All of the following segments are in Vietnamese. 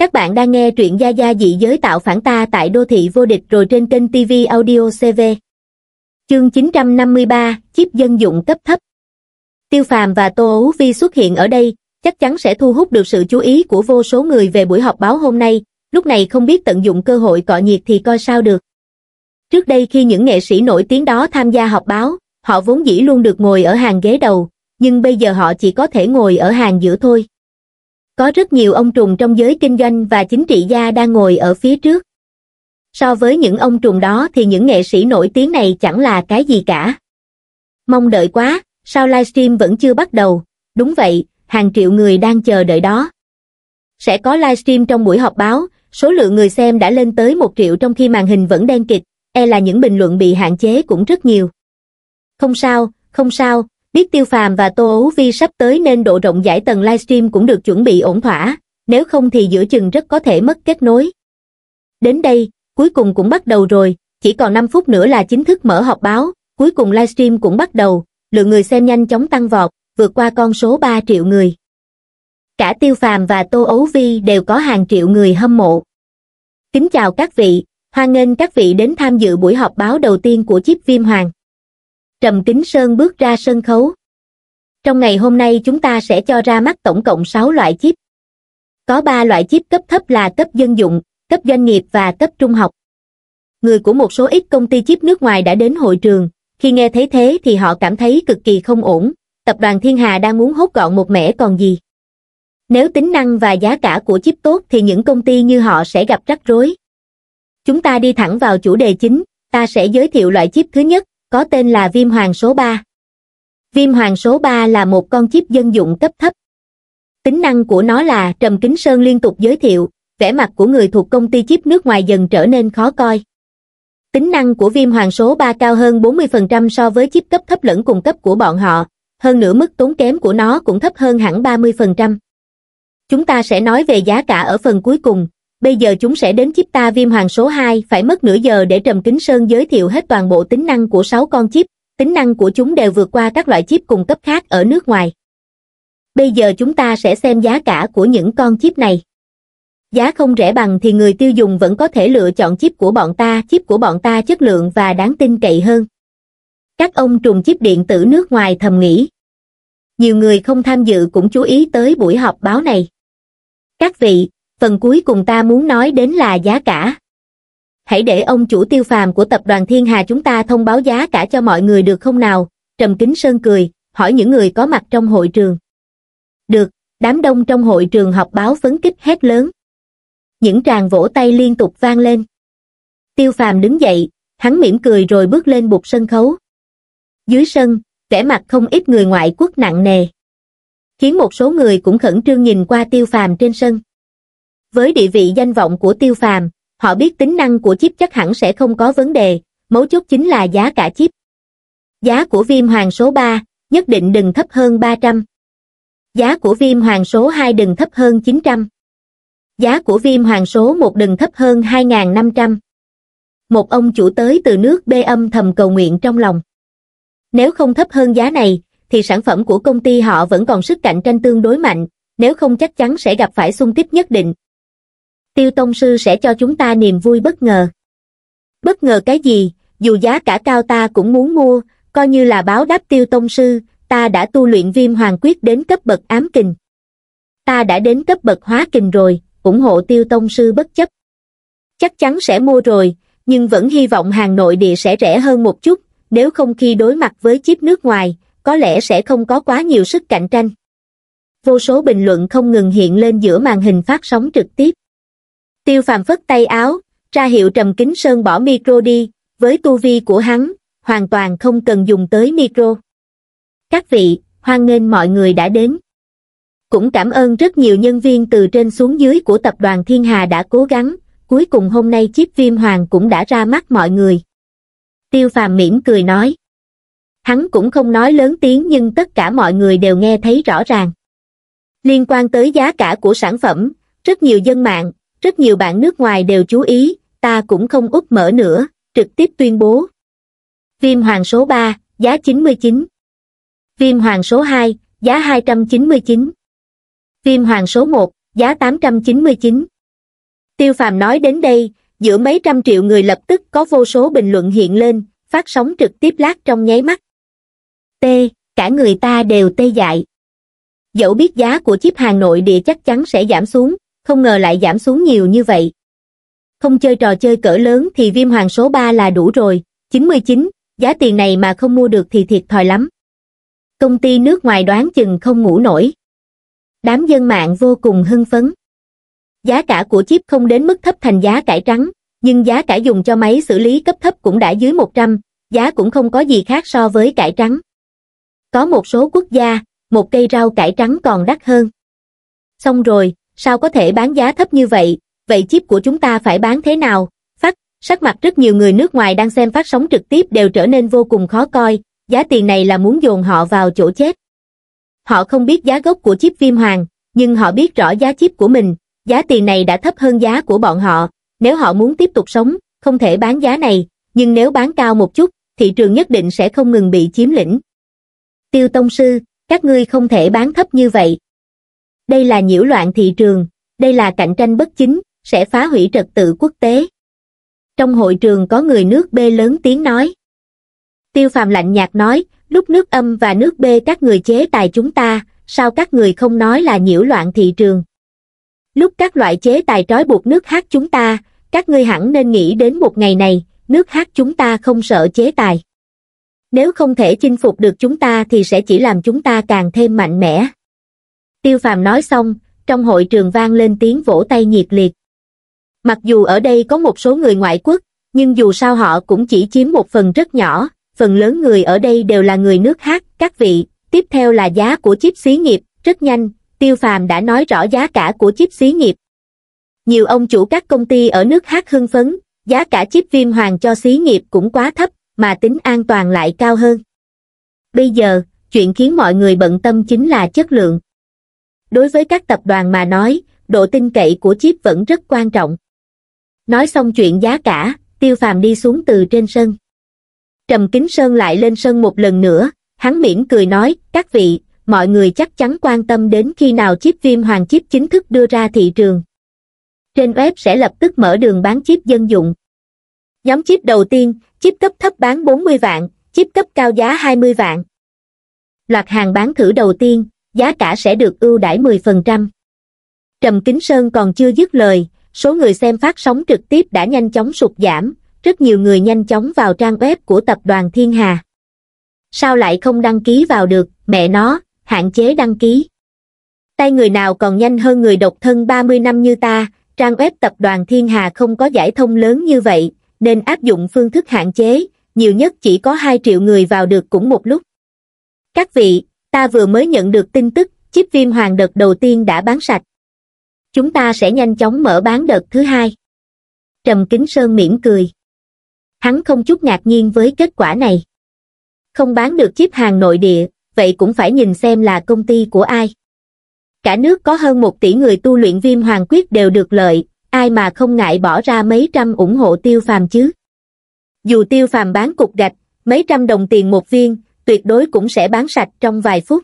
Các bạn đang nghe truyện Gia Gia dị giới tạo phản ta tại đô thị vô địch rồi trên kênh TV Audio CV. Chương 953, chiếc dân dụng cấp thấp. Tiêu Phàm và Tô ú Vi xuất hiện ở đây, chắc chắn sẽ thu hút được sự chú ý của vô số người về buổi họp báo hôm nay, lúc này không biết tận dụng cơ hội cọ nhiệt thì coi sao được. Trước đây khi những nghệ sĩ nổi tiếng đó tham gia họp báo, họ vốn dĩ luôn được ngồi ở hàng ghế đầu, nhưng bây giờ họ chỉ có thể ngồi ở hàng giữa thôi có rất nhiều ông trùm trong giới kinh doanh và chính trị gia đang ngồi ở phía trước so với những ông trùm đó thì những nghệ sĩ nổi tiếng này chẳng là cái gì cả mong đợi quá sao livestream vẫn chưa bắt đầu đúng vậy hàng triệu người đang chờ đợi đó sẽ có livestream trong buổi họp báo số lượng người xem đã lên tới một triệu trong khi màn hình vẫn đen kịch e là những bình luận bị hạn chế cũng rất nhiều không sao không sao biết tiêu phàm và tô ấu vi sắp tới nên độ rộng giải tầng livestream cũng được chuẩn bị ổn thỏa nếu không thì giữa chừng rất có thể mất kết nối đến đây cuối cùng cũng bắt đầu rồi chỉ còn 5 phút nữa là chính thức mở họp báo cuối cùng livestream cũng bắt đầu lượng người xem nhanh chóng tăng vọt vượt qua con số 3 triệu người cả tiêu phàm và tô ấu vi đều có hàng triệu người hâm mộ kính chào các vị hoan nghênh các vị đến tham dự buổi họp báo đầu tiên của chip viêm hoàng Trầm Kính Sơn bước ra sân khấu. Trong ngày hôm nay chúng ta sẽ cho ra mắt tổng cộng 6 loại chip. Có 3 loại chip cấp thấp là cấp dân dụng, cấp doanh nghiệp và cấp trung học. Người của một số ít công ty chip nước ngoài đã đến hội trường, khi nghe thấy thế thì họ cảm thấy cực kỳ không ổn, tập đoàn Thiên Hà đang muốn hốt gọn một mẻ còn gì. Nếu tính năng và giá cả của chip tốt thì những công ty như họ sẽ gặp rắc rối. Chúng ta đi thẳng vào chủ đề chính, ta sẽ giới thiệu loại chip thứ nhất, có tên là viêm hoàng số 3. Viêm hoàng số 3 là một con chip dân dụng cấp thấp. Tính năng của nó là Trầm Kính Sơn liên tục giới thiệu, vẻ mặt của người thuộc công ty chip nước ngoài dần trở nên khó coi. Tính năng của viêm hoàng số 3 cao hơn 40% so với chip cấp thấp lẫn cùng cấp của bọn họ, hơn nữa mức tốn kém của nó cũng thấp hơn hẳn 30%. Chúng ta sẽ nói về giá cả ở phần cuối cùng, bây giờ chúng sẽ đến chip ta viêm hoàng số 2 phải mất nửa giờ để Trầm Kính Sơn giới thiệu hết toàn bộ tính năng của 6 con chip, tính năng của chúng đều vượt qua các loại chip cùng cấp khác ở nước ngoài. Bây giờ chúng ta sẽ xem giá cả của những con chip này. Giá không rẻ bằng thì người tiêu dùng vẫn có thể lựa chọn chip của bọn ta, chip của bọn ta chất lượng và đáng tin cậy hơn. Các ông trùng chip điện tử nước ngoài thầm nghĩ. Nhiều người không tham dự cũng chú ý tới buổi họp báo này. Các vị, phần cuối cùng ta muốn nói đến là giá cả. Hãy để ông chủ tiêu phàm của tập đoàn Thiên Hà chúng ta thông báo giá cả cho mọi người được không nào? Trầm Kính Sơn cười, hỏi những người có mặt trong hội trường. Được, đám đông trong hội trường học báo phấn kích hét lớn. Những tràng vỗ tay liên tục vang lên. Tiêu phàm đứng dậy, hắn mỉm cười rồi bước lên bục sân khấu. Dưới sân, vẻ mặt không ít người ngoại quốc nặng nề. Khiến một số người cũng khẩn trương nhìn qua tiêu phàm trên sân. Với địa vị danh vọng của tiêu phàm, họ biết tính năng của chip chắc hẳn sẽ không có vấn đề, mấu chốt chính là giá cả chip. Giá của viêm hoàng số 3, nhất định đừng thấp hơn 300. Giá của viêm hoàng số 2 đừng thấp hơn 900. Giá của viêm hoàng số 1 đừng thấp hơn 2.500. Một ông chủ tới từ nước B âm thầm cầu nguyện trong lòng. Nếu không thấp hơn giá này, thì sản phẩm của công ty họ vẫn còn sức cạnh tranh tương đối mạnh, nếu không chắc chắn sẽ gặp phải xung kích nhất định, tiêu tông sư sẽ cho chúng ta niềm vui bất ngờ. Bất ngờ cái gì, dù giá cả cao ta cũng muốn mua, coi như là báo đáp tiêu tông sư, ta đã tu luyện viêm hoàng quyết đến cấp bậc ám kình. Ta đã đến cấp bậc hóa kình rồi, ủng hộ tiêu tông sư bất chấp. Chắc chắn sẽ mua rồi, nhưng vẫn hy vọng hàng nội địa sẽ rẻ hơn một chút, nếu không khi đối mặt với chip nước ngoài, có lẽ sẽ không có quá nhiều sức cạnh tranh. Vô số bình luận không ngừng hiện lên giữa màn hình phát sóng trực tiếp tiêu phàm phất tay áo ra hiệu trầm kính sơn bỏ micro đi với tu vi của hắn hoàn toàn không cần dùng tới micro các vị hoan nghênh mọi người đã đến cũng cảm ơn rất nhiều nhân viên từ trên xuống dưới của tập đoàn thiên hà đã cố gắng cuối cùng hôm nay chiếc viêm hoàng cũng đã ra mắt mọi người tiêu phàm mỉm cười nói hắn cũng không nói lớn tiếng nhưng tất cả mọi người đều nghe thấy rõ ràng liên quan tới giá cả của sản phẩm rất nhiều dân mạng rất nhiều bạn nước ngoài đều chú ý ta cũng không úp mở nữa trực tiếp tuyên bố viêm hoàng số ba giá 99. viêm hoàng số hai giá 299. viêm hoàng số một giá 899. tiêu phàm nói đến đây giữa mấy trăm triệu người lập tức có vô số bình luận hiện lên phát sóng trực tiếp lát trong nháy mắt t cả người ta đều tê dại dẫu biết giá của chip hàng nội địa chắc chắn sẽ giảm xuống không ngờ lại giảm xuống nhiều như vậy. Không chơi trò chơi cỡ lớn thì viêm hoàng số 3 là đủ rồi, 99, giá tiền này mà không mua được thì thiệt thòi lắm. Công ty nước ngoài đoán chừng không ngủ nổi. Đám dân mạng vô cùng hưng phấn. Giá cả của chip không đến mức thấp thành giá cải trắng, nhưng giá cả dùng cho máy xử lý cấp thấp cũng đã dưới 100, giá cũng không có gì khác so với cải trắng. Có một số quốc gia, một cây rau cải trắng còn đắt hơn. Xong rồi, sao có thể bán giá thấp như vậy, vậy chip của chúng ta phải bán thế nào? Phát, sắc mặt rất nhiều người nước ngoài đang xem phát sóng trực tiếp đều trở nên vô cùng khó coi, giá tiền này là muốn dồn họ vào chỗ chết. Họ không biết giá gốc của chip viêm hoàng, nhưng họ biết rõ giá chip của mình, giá tiền này đã thấp hơn giá của bọn họ, nếu họ muốn tiếp tục sống, không thể bán giá này, nhưng nếu bán cao một chút, thị trường nhất định sẽ không ngừng bị chiếm lĩnh. Tiêu Tông Sư, các ngươi không thể bán thấp như vậy, đây là nhiễu loạn thị trường đây là cạnh tranh bất chính sẽ phá hủy trật tự quốc tế trong hội trường có người nước b lớn tiếng nói tiêu phàm lạnh nhạt nói lúc nước âm và nước b các người chế tài chúng ta sao các người không nói là nhiễu loạn thị trường lúc các loại chế tài trói buộc nước hát chúng ta các ngươi hẳn nên nghĩ đến một ngày này nước hát chúng ta không sợ chế tài nếu không thể chinh phục được chúng ta thì sẽ chỉ làm chúng ta càng thêm mạnh mẽ Tiêu phàm nói xong, trong hội trường vang lên tiếng vỗ tay nhiệt liệt. Mặc dù ở đây có một số người ngoại quốc, nhưng dù sao họ cũng chỉ chiếm một phần rất nhỏ, phần lớn người ở đây đều là người nước khác, các vị. Tiếp theo là giá của chip xí nghiệp, rất nhanh, Tiêu phàm đã nói rõ giá cả của chip xí nghiệp. Nhiều ông chủ các công ty ở nước khác hưng phấn, giá cả chip viêm hoàng cho xí nghiệp cũng quá thấp, mà tính an toàn lại cao hơn. Bây giờ, chuyện khiến mọi người bận tâm chính là chất lượng đối với các tập đoàn mà nói, độ tin cậy của chip vẫn rất quan trọng. Nói xong chuyện giá cả, tiêu phàm đi xuống từ trên sân. Trầm Kính Sơn lại lên sân một lần nữa, hắn mỉm cười nói, các vị, mọi người chắc chắn quan tâm đến khi nào chip viêm hoàng chip chính thức đưa ra thị trường. Trên web sẽ lập tức mở đường bán chip dân dụng. Nhóm chip đầu tiên, chip cấp thấp bán 40 vạn, chip cấp cao giá 20 vạn. Loạt hàng bán thử đầu tiên, giá cả sẽ được ưu đãi 10%. Trầm Kính Sơn còn chưa dứt lời, số người xem phát sóng trực tiếp đã nhanh chóng sụt giảm, rất nhiều người nhanh chóng vào trang web của tập đoàn Thiên Hà. Sao lại không đăng ký vào được, mẹ nó, hạn chế đăng ký. Tay người nào còn nhanh hơn người độc thân 30 năm như ta, trang web tập đoàn Thiên Hà không có giải thông lớn như vậy, nên áp dụng phương thức hạn chế, nhiều nhất chỉ có 2 triệu người vào được cũng một lúc. Các vị, ta vừa mới nhận được tin tức chip viêm hoàng đợt đầu tiên đã bán sạch chúng ta sẽ nhanh chóng mở bán đợt thứ hai trầm kính sơn mỉm cười hắn không chút ngạc nhiên với kết quả này không bán được chip hàng nội địa vậy cũng phải nhìn xem là công ty của ai cả nước có hơn một tỷ người tu luyện viêm hoàng quyết đều được lợi ai mà không ngại bỏ ra mấy trăm ủng hộ tiêu phàm chứ dù tiêu phàm bán cục gạch mấy trăm đồng tiền một viên tuyệt đối cũng sẽ bán sạch trong vài phút.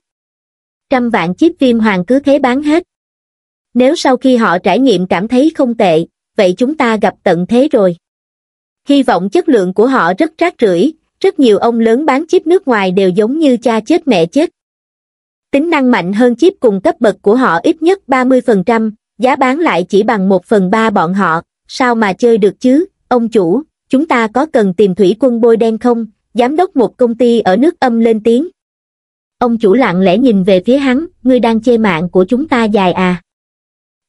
Trăm vạn chiếc viêm hoàng cứ thế bán hết. Nếu sau khi họ trải nghiệm cảm thấy không tệ, vậy chúng ta gặp tận thế rồi. Hy vọng chất lượng của họ rất rác rưởi, rất nhiều ông lớn bán chip nước ngoài đều giống như cha chết mẹ chết. Tính năng mạnh hơn chip cùng cấp bậc của họ ít nhất 30%, giá bán lại chỉ bằng 1 phần 3 bọn họ, sao mà chơi được chứ, ông chủ, chúng ta có cần tìm thủy quân bôi đen không, giám đốc một công ty ở nước âm lên tiếng. Ông chủ lặng lẽ nhìn về phía hắn, ngươi đang chê mạng của chúng ta dài à.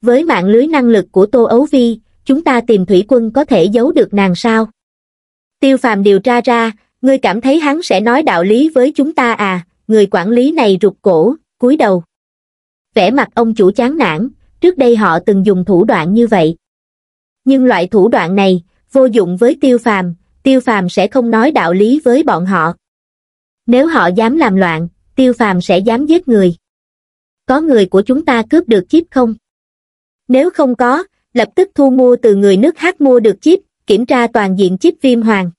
Với mạng lưới năng lực của Tô Ấu Vi, chúng ta tìm thủy quân có thể giấu được nàng sao? Tiêu phàm điều tra ra, ngươi cảm thấy hắn sẽ nói đạo lý với chúng ta à, người quản lý này rụt cổ, cúi đầu. Vẻ mặt ông chủ chán nản, trước đây họ từng dùng thủ đoạn như vậy. Nhưng loại thủ đoạn này, vô dụng với tiêu phàm, tiêu phàm sẽ không nói đạo lý với bọn họ. Nếu họ dám làm loạn, tiêu phàm sẽ dám giết người. Có người của chúng ta cướp được chip không? Nếu không có, lập tức thu mua từ người nước hát mua được chip, kiểm tra toàn diện chip viêm hoàng.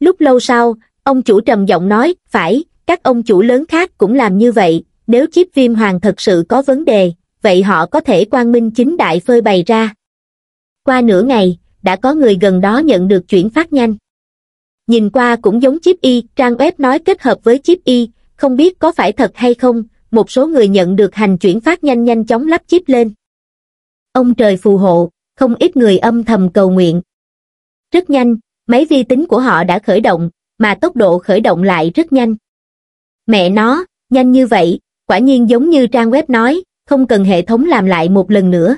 Lúc lâu sau, ông chủ trầm giọng nói, phải, các ông chủ lớn khác cũng làm như vậy, nếu chip viêm hoàng thật sự có vấn đề, vậy họ có thể quang minh chính đại phơi bày ra. Qua nửa ngày, đã có người gần đó nhận được chuyển phát nhanh nhìn qua cũng giống chip y trang web nói kết hợp với chip y không biết có phải thật hay không một số người nhận được hành chuyển phát nhanh nhanh chóng lắp chip lên ông trời phù hộ không ít người âm thầm cầu nguyện rất nhanh máy vi tính của họ đã khởi động mà tốc độ khởi động lại rất nhanh mẹ nó nhanh như vậy quả nhiên giống như trang web nói không cần hệ thống làm lại một lần nữa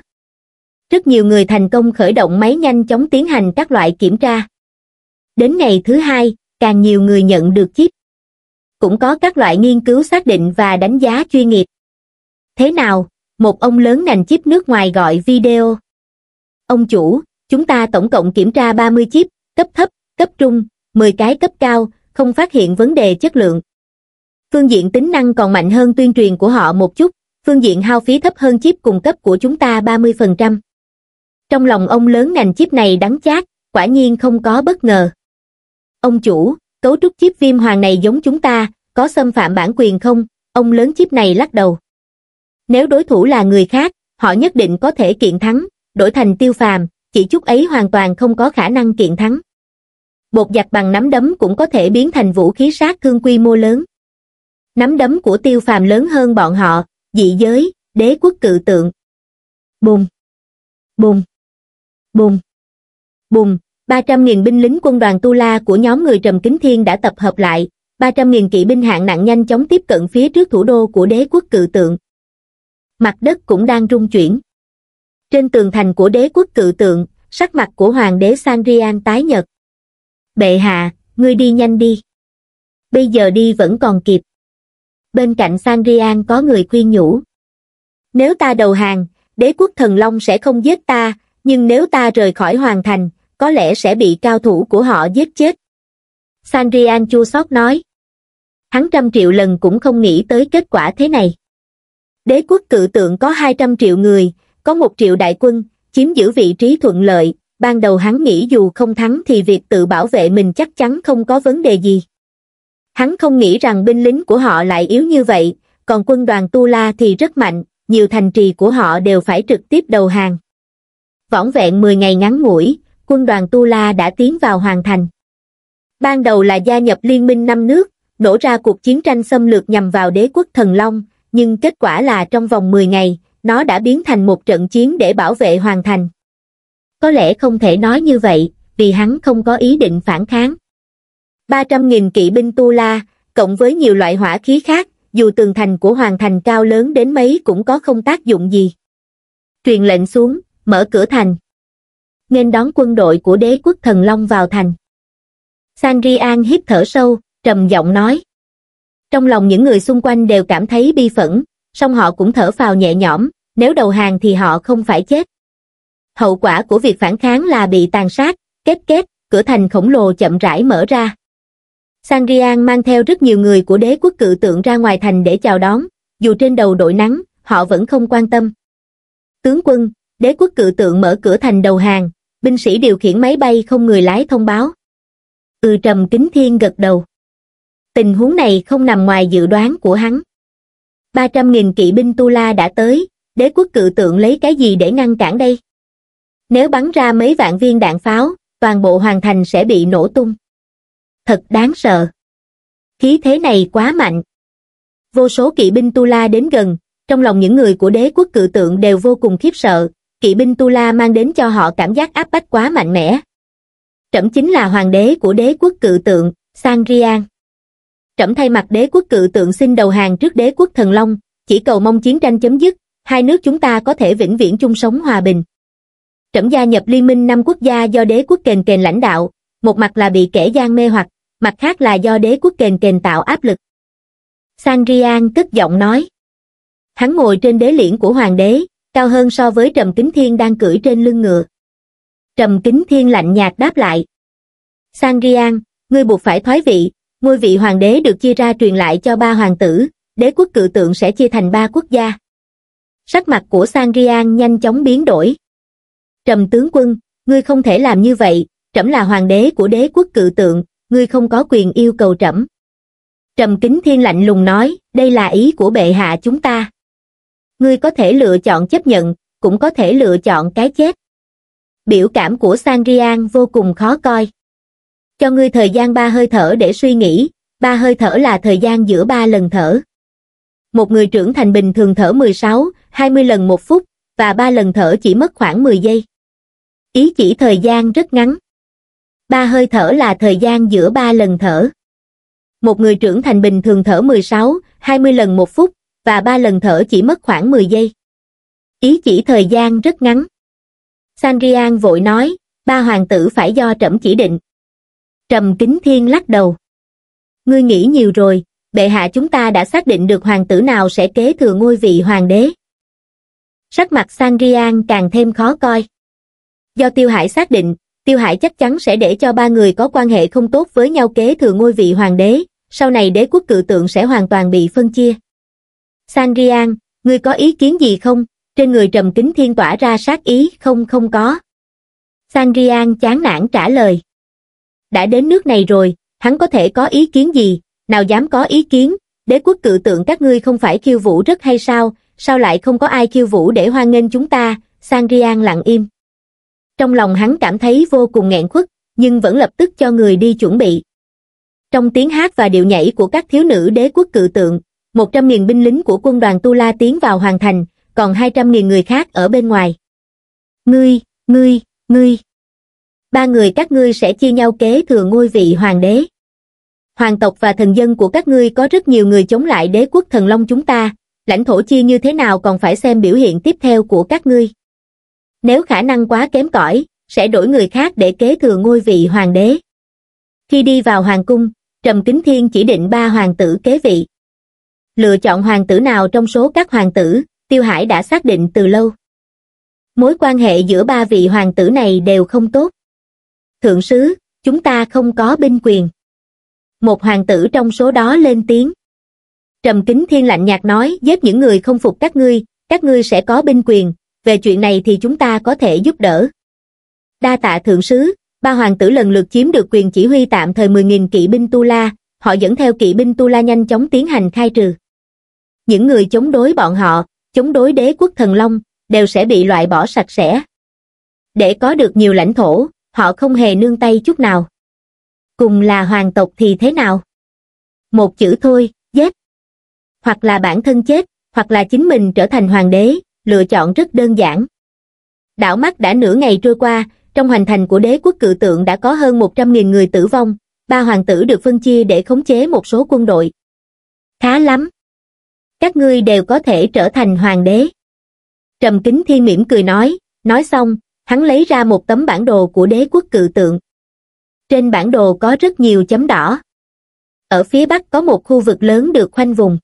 rất nhiều người thành công khởi động máy nhanh chóng tiến hành các loại kiểm tra đến ngày thứ hai càng nhiều người nhận được chip cũng có các loại nghiên cứu xác định và đánh giá chuyên nghiệp thế nào một ông lớn ngành chip nước ngoài gọi video ông chủ chúng ta tổng cộng kiểm tra 30 chip cấp thấp cấp trung 10 cái cấp cao không phát hiện vấn đề chất lượng phương diện tính năng còn mạnh hơn tuyên truyền của họ một chút phương diện hao phí thấp hơn chip cùng cấp của chúng ta 30% trong lòng ông lớn ngành chip này đắng chát quả nhiên không có bất ngờ ông chủ cấu trúc chip viêm hoàng này giống chúng ta có xâm phạm bản quyền không ông lớn chip này lắc đầu nếu đối thủ là người khác họ nhất định có thể kiện thắng đổi thành tiêu phàm chỉ chút ấy hoàn toàn không có khả năng kiện thắng bột giặt bằng nắm đấm cũng có thể biến thành vũ khí sát thương quy mô lớn nắm đấm của tiêu phàm lớn hơn bọn họ dị giới đế quốc cự tượng bùm bùm bùng bùng ba trăm nghìn binh lính quân đoàn tu la của nhóm người trầm kính thiên đã tập hợp lại ba trăm nghìn kỵ binh hạng nặng nhanh chóng tiếp cận phía trước thủ đô của đế quốc cự tượng mặt đất cũng đang rung chuyển trên tường thành của đế quốc cự tượng sắc mặt của hoàng đế sanrian tái nhật bệ hạ ngươi đi nhanh đi bây giờ đi vẫn còn kịp bên cạnh sanrian có người khuyên nhủ nếu ta đầu hàng đế quốc thần long sẽ không giết ta nhưng nếu ta rời khỏi hoàng thành, có lẽ sẽ bị cao thủ của họ giết chết. Sandrian chua xót nói. Hắn trăm triệu lần cũng không nghĩ tới kết quả thế này. Đế quốc cự tượng có 200 triệu người, có một triệu đại quân, chiếm giữ vị trí thuận lợi, ban đầu hắn nghĩ dù không thắng thì việc tự bảo vệ mình chắc chắn không có vấn đề gì. Hắn không nghĩ rằng binh lính của họ lại yếu như vậy, còn quân đoàn Tu La thì rất mạnh, nhiều thành trì của họ đều phải trực tiếp đầu hàng. Võng vẹn 10 ngày ngắn ngủi, quân đoàn Tu La đã tiến vào hoàn thành. Ban đầu là gia nhập liên minh năm nước, nổ ra cuộc chiến tranh xâm lược nhằm vào đế quốc Thần Long, nhưng kết quả là trong vòng 10 ngày, nó đã biến thành một trận chiến để bảo vệ hoàn thành. Có lẽ không thể nói như vậy, vì hắn không có ý định phản kháng. 300.000 kỵ binh Tu La, cộng với nhiều loại hỏa khí khác, dù tường thành của hoàng thành cao lớn đến mấy cũng có không tác dụng gì. Truyền lệnh xuống, mở cửa thành. Nên đón quân đội của đế quốc thần Long vào thành. Sanrian hít thở sâu, trầm giọng nói. Trong lòng những người xung quanh đều cảm thấy bi phẫn, song họ cũng thở phào nhẹ nhõm, nếu đầu hàng thì họ không phải chết. Hậu quả của việc phản kháng là bị tàn sát, kết kết, cửa thành khổng lồ chậm rãi mở ra. Sangrian mang theo rất nhiều người của đế quốc cự tượng ra ngoài thành để chào đón, dù trên đầu đội nắng, họ vẫn không quan tâm. Tướng quân, đế quốc cự tượng mở cửa thành đầu hàng, binh sĩ điều khiển máy bay không người lái thông báo. Ừ trầm kính thiên gật đầu. Tình huống này không nằm ngoài dự đoán của hắn. 300.000 kỵ binh Tu La đã tới, đế quốc cự tượng lấy cái gì để ngăn cản đây? Nếu bắn ra mấy vạn viên đạn pháo, toàn bộ hoàn thành sẽ bị nổ tung. Thật đáng sợ. Khí thế này quá mạnh. Vô số kỵ binh Tu La đến gần, trong lòng những người của đế quốc cự tượng đều vô cùng khiếp sợ, kỵ binh tu la mang đến cho họ cảm giác áp bách quá mạnh mẽ trẫm chính là hoàng đế của đế quốc cự tượng sangrian trẫm thay mặt đế quốc cự tượng xin đầu hàng trước đế quốc thần long chỉ cầu mong chiến tranh chấm dứt hai nước chúng ta có thể vĩnh viễn chung sống hòa bình trẫm gia nhập liên minh năm quốc gia do đế quốc kền kền lãnh đạo một mặt là bị kẻ gian mê hoặc mặt khác là do đế quốc kền kền tạo áp lực sangrian cất giọng nói hắn ngồi trên đế liễn của hoàng đế cao hơn so với trầm kính thiên đang cưỡi trên lưng ngựa trầm kính thiên lạnh nhạt đáp lại sangriang ngươi buộc phải thoái vị ngôi vị hoàng đế được chia ra truyền lại cho ba hoàng tử đế quốc cự tượng sẽ chia thành ba quốc gia sắc mặt của sangriang nhanh chóng biến đổi trầm tướng quân ngươi không thể làm như vậy trẫm là hoàng đế của đế quốc cự tượng ngươi không có quyền yêu cầu trẫm trầm kính thiên lạnh lùng nói đây là ý của bệ hạ chúng ta ngươi có thể lựa chọn chấp nhận, cũng có thể lựa chọn cái chết. Biểu cảm của Sangrian vô cùng khó coi. Cho ngươi thời gian ba hơi thở để suy nghĩ, ba hơi thở là thời gian giữa ba lần thở. Một người trưởng thành bình thường thở 16, 20 lần một phút, và ba lần thở chỉ mất khoảng 10 giây. Ý chỉ thời gian rất ngắn. Ba hơi thở là thời gian giữa ba lần thở. Một người trưởng thành bình thường thở 16, 20 lần một phút, và ba lần thở chỉ mất khoảng 10 giây. Ý chỉ thời gian rất ngắn. Sanrian vội nói, ba hoàng tử phải do trẫm chỉ định. Trầm Kính Thiên lắc đầu. Ngươi nghĩ nhiều rồi, bệ hạ chúng ta đã xác định được hoàng tử nào sẽ kế thừa ngôi vị hoàng đế. Sắc mặt Sanrian càng thêm khó coi. Do Tiêu Hải xác định, Tiêu Hải chắc chắn sẽ để cho ba người có quan hệ không tốt với nhau kế thừa ngôi vị hoàng đế, sau này đế quốc cự tượng sẽ hoàn toàn bị phân chia. Sangrian, ngươi có ý kiến gì không? Trên người trầm kính thiên tỏa ra sát ý, không không có. Sangrian chán nản trả lời. Đã đến nước này rồi, hắn có thể có ý kiến gì, nào dám có ý kiến, đế quốc cự tượng các ngươi không phải khiêu vũ rất hay sao, sao lại không có ai khiêu vũ để hoan nghênh chúng ta, Sangrian lặng im. Trong lòng hắn cảm thấy vô cùng nghẹn khuất, nhưng vẫn lập tức cho người đi chuẩn bị. Trong tiếng hát và điệu nhảy của các thiếu nữ đế quốc cự tượng, một trăm nghìn binh lính của quân đoàn tu la tiến vào hoàng thành còn hai trăm nghìn người khác ở bên ngoài ngươi ngươi ngươi ba người các ngươi sẽ chia nhau kế thừa ngôi vị hoàng đế hoàng tộc và thần dân của các ngươi có rất nhiều người chống lại đế quốc thần long chúng ta lãnh thổ chia như thế nào còn phải xem biểu hiện tiếp theo của các ngươi nếu khả năng quá kém cỏi sẽ đổi người khác để kế thừa ngôi vị hoàng đế khi đi vào hoàng cung trầm kính thiên chỉ định ba hoàng tử kế vị lựa chọn hoàng tử nào trong số các hoàng tử, Tiêu Hải đã xác định từ lâu. Mối quan hệ giữa ba vị hoàng tử này đều không tốt. Thượng sứ, chúng ta không có binh quyền. Một hoàng tử trong số đó lên tiếng. Trầm Kính Thiên lạnh nhạt nói, giết những người không phục các ngươi, các ngươi sẽ có binh quyền, về chuyện này thì chúng ta có thể giúp đỡ. Đa tạ thượng sứ, ba hoàng tử lần lượt chiếm được quyền chỉ huy tạm thời 10.000 kỵ binh Tu La, họ dẫn theo kỵ binh Tu La nhanh chóng tiến hành khai trừ những người chống đối bọn họ, chống đối đế quốc thần long, đều sẽ bị loại bỏ sạch sẽ. Để có được nhiều lãnh thổ, họ không hề nương tay chút nào. Cùng là hoàng tộc thì thế nào? Một chữ thôi, dép. Hoặc là bản thân chết, hoặc là chính mình trở thành hoàng đế, lựa chọn rất đơn giản. Đảo mắt đã nửa ngày trôi qua, trong hoành thành của đế quốc cự tượng đã có hơn 100.000 người tử vong, ba hoàng tử được phân chia để khống chế một số quân đội. Khá lắm các ngươi đều có thể trở thành hoàng đế. Trầm Kính Thiên mỉm cười nói, nói xong, hắn lấy ra một tấm bản đồ của đế quốc cự tượng. Trên bản đồ có rất nhiều chấm đỏ. Ở phía bắc có một khu vực lớn được khoanh vùng.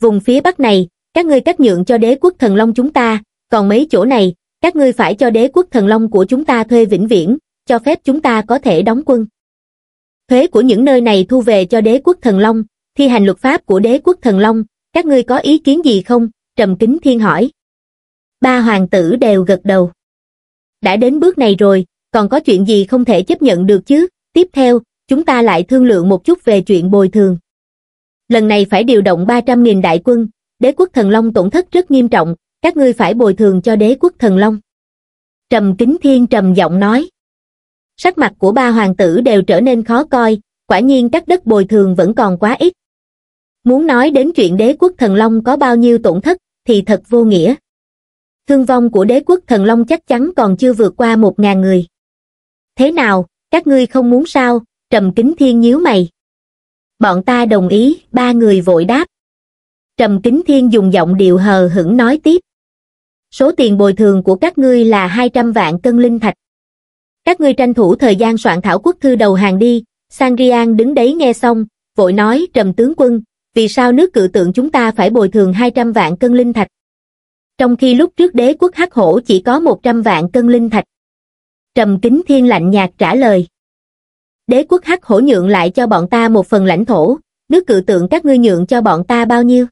Vùng phía bắc này, các ngươi cắt nhượng cho đế quốc thần long chúng ta, còn mấy chỗ này, các ngươi phải cho đế quốc thần long của chúng ta thuê vĩnh viễn, cho phép chúng ta có thể đóng quân. Thuế của những nơi này thu về cho đế quốc thần long, thi hành luật pháp của đế quốc thần long, các ngươi có ý kiến gì không trầm kính thiên hỏi ba hoàng tử đều gật đầu đã đến bước này rồi còn có chuyện gì không thể chấp nhận được chứ tiếp theo chúng ta lại thương lượng một chút về chuyện bồi thường lần này phải điều động 300.000 đại quân đế quốc thần long tổn thất rất nghiêm trọng các ngươi phải bồi thường cho đế quốc thần long trầm kính thiên trầm giọng nói sắc mặt của ba hoàng tử đều trở nên khó coi quả nhiên các đất bồi thường vẫn còn quá ít Muốn nói đến chuyện đế quốc thần long có bao nhiêu tổn thất thì thật vô nghĩa. Thương vong của đế quốc thần long chắc chắn còn chưa vượt qua một ngàn người. Thế nào, các ngươi không muốn sao, Trầm Kính Thiên nhíu mày. Bọn ta đồng ý, ba người vội đáp. Trầm Kính Thiên dùng giọng điệu hờ hững nói tiếp. Số tiền bồi thường của các ngươi là 200 vạn cân linh thạch. Các ngươi tranh thủ thời gian soạn thảo quốc thư đầu hàng đi, Sangrian đứng đấy nghe xong, vội nói Trầm Tướng Quân, vì sao nước cự tượng chúng ta phải bồi thường 200 vạn cân linh thạch? Trong khi lúc trước đế quốc hắc hổ chỉ có 100 vạn cân linh thạch. Trầm Kính Thiên lạnh nhạt trả lời. Đế quốc hắc hổ nhượng lại cho bọn ta một phần lãnh thổ, nước cự tượng các ngươi nhượng cho bọn ta bao nhiêu?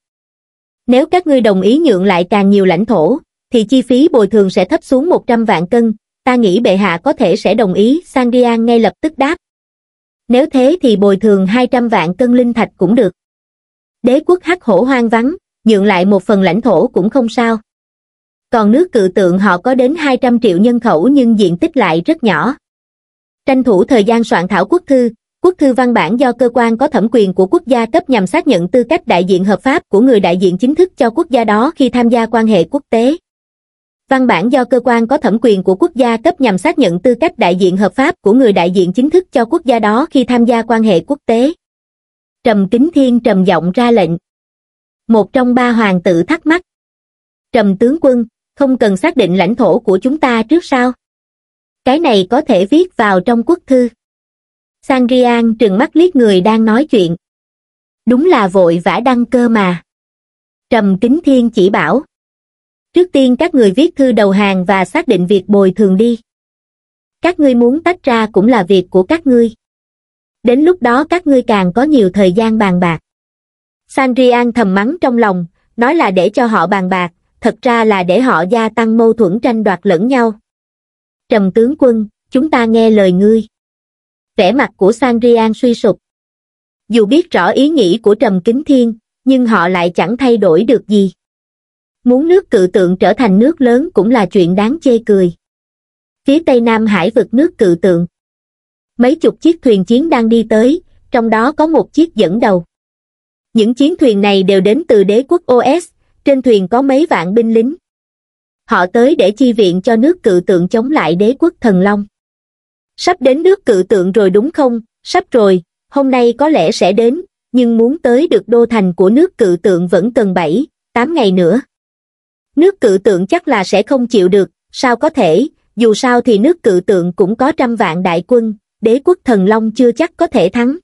Nếu các ngươi đồng ý nhượng lại càng nhiều lãnh thổ, thì chi phí bồi thường sẽ thấp xuống 100 vạn cân, ta nghĩ bệ hạ có thể sẽ đồng ý, Sangrian ngay lập tức đáp. Nếu thế thì bồi thường 200 vạn cân linh thạch cũng được đế quốc hắc hổ hoang vắng, nhượng lại một phần lãnh thổ cũng không sao. Còn nước cự tượng họ có đến 200 triệu nhân khẩu nhưng diện tích lại rất nhỏ. Tranh thủ thời gian soạn thảo quốc thư, quốc thư văn bản do cơ quan có thẩm quyền của quốc gia cấp nhằm xác nhận tư cách đại diện hợp pháp của người đại diện chính thức cho quốc gia đó khi tham gia quan hệ quốc tế. Văn bản do cơ quan có thẩm quyền của quốc gia cấp nhằm xác nhận tư cách đại diện hợp pháp của người đại diện chính thức cho quốc gia đó khi tham gia quan hệ quốc tế. Trầm Kính Thiên trầm giọng ra lệnh. Một trong ba hoàng tử thắc mắc. Trầm tướng quân, không cần xác định lãnh thổ của chúng ta trước sao? Cái này có thể viết vào trong quốc thư. Sangrian trừng mắt liếc người đang nói chuyện. Đúng là vội vã đăng cơ mà. Trầm Kính Thiên chỉ bảo. Trước tiên các người viết thư đầu hàng và xác định việc bồi thường đi. Các ngươi muốn tách ra cũng là việc của các ngươi đến lúc đó các ngươi càng có nhiều thời gian bàn bạc. Sanrian thầm mắng trong lòng, nói là để cho họ bàn bạc, thật ra là để họ gia tăng mâu thuẫn tranh đoạt lẫn nhau. Trầm tướng quân, chúng ta nghe lời ngươi. Vẻ mặt của Sanrian suy sụp. Dù biết rõ ý nghĩ của Trầm Kính Thiên, nhưng họ lại chẳng thay đổi được gì. Muốn nước cự tượng trở thành nước lớn cũng là chuyện đáng chê cười. Phía Tây Nam Hải vực nước cự tượng mấy chục chiếc thuyền chiến đang đi tới, trong đó có một chiếc dẫn đầu. Những chiến thuyền này đều đến từ đế quốc OS, trên thuyền có mấy vạn binh lính. Họ tới để chi viện cho nước cự tượng chống lại đế quốc thần long. Sắp đến nước cự tượng rồi đúng không? Sắp rồi, hôm nay có lẽ sẽ đến, nhưng muốn tới được đô thành của nước cự tượng vẫn cần 7, 8 ngày nữa. Nước cự tượng chắc là sẽ không chịu được, sao có thể, dù sao thì nước cự tượng cũng có trăm vạn đại quân, đế quốc thần long chưa chắc có thể thắng.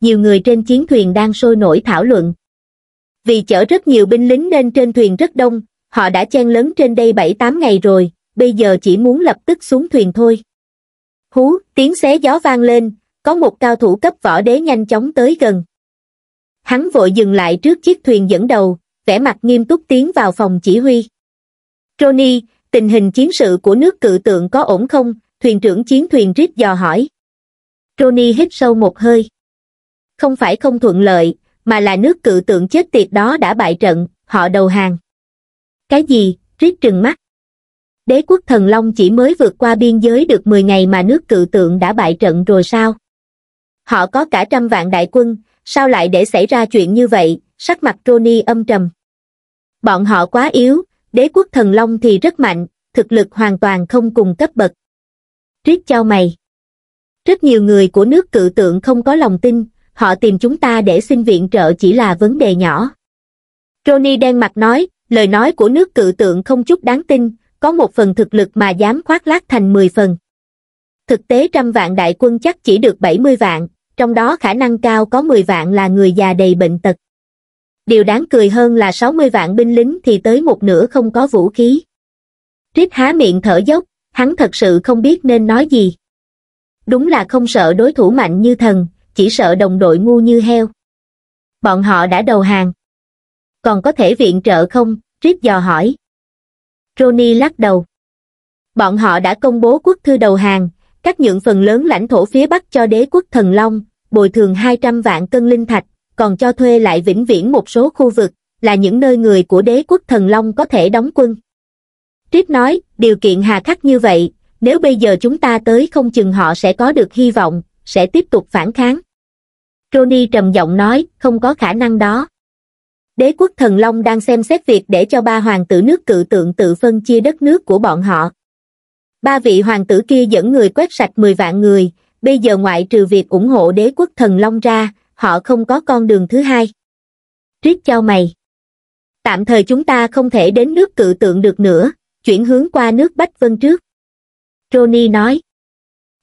Nhiều người trên chiến thuyền đang sôi nổi thảo luận. Vì chở rất nhiều binh lính nên trên thuyền rất đông, họ đã chen lớn trên đây 7-8 ngày rồi, bây giờ chỉ muốn lập tức xuống thuyền thôi. Hú, tiếng xé gió vang lên, có một cao thủ cấp võ đế nhanh chóng tới gần. Hắn vội dừng lại trước chiếc thuyền dẫn đầu, vẻ mặt nghiêm túc tiến vào phòng chỉ huy. Johnny, tình hình chiến sự của nước cự tượng có ổn không? thuyền trưởng chiến thuyền rít dò hỏi. Tony hít sâu một hơi. Không phải không thuận lợi, mà là nước cự tượng chết tiệt đó đã bại trận, họ đầu hàng. Cái gì, rít trừng mắt. Đế quốc thần Long chỉ mới vượt qua biên giới được 10 ngày mà nước cự tượng đã bại trận rồi sao? Họ có cả trăm vạn đại quân, sao lại để xảy ra chuyện như vậy, sắc mặt Tony âm trầm. Bọn họ quá yếu, đế quốc thần Long thì rất mạnh, thực lực hoàn toàn không cùng cấp bậc. Riết trao mày. Rất nhiều người của nước cự tượng không có lòng tin, họ tìm chúng ta để xin viện trợ chỉ là vấn đề nhỏ. Johnny đen mặt nói, lời nói của nước cự tượng không chút đáng tin, có một phần thực lực mà dám khoác lác thành 10 phần. Thực tế trăm vạn đại quân chắc chỉ được 70 vạn, trong đó khả năng cao có 10 vạn là người già đầy bệnh tật. Điều đáng cười hơn là 60 vạn binh lính thì tới một nửa không có vũ khí. Trích há miệng thở dốc, hắn thật sự không biết nên nói gì. Đúng là không sợ đối thủ mạnh như thần, chỉ sợ đồng đội ngu như heo. Bọn họ đã đầu hàng. Còn có thể viện trợ không? Rip dò hỏi. Ronnie lắc đầu. Bọn họ đã công bố quốc thư đầu hàng, các nhượng phần lớn lãnh thổ phía Bắc cho đế quốc Thần Long, bồi thường 200 vạn cân linh thạch, còn cho thuê lại vĩnh viễn một số khu vực, là những nơi người của đế quốc Thần Long có thể đóng quân. Tiếp nói, điều kiện hà khắc như vậy, nếu bây giờ chúng ta tới không chừng họ sẽ có được hy vọng, sẽ tiếp tục phản kháng. Crony trầm giọng nói, không có khả năng đó. Đế quốc thần Long đang xem xét việc để cho ba hoàng tử nước cự tượng tự phân chia đất nước của bọn họ. Ba vị hoàng tử kia dẫn người quét sạch 10 vạn người, bây giờ ngoại trừ việc ủng hộ đế quốc thần Long ra, họ không có con đường thứ hai. Triết cho mày. Tạm thời chúng ta không thể đến nước cự tượng được nữa, chuyển hướng qua nước Bách Vân trước. Roni nói,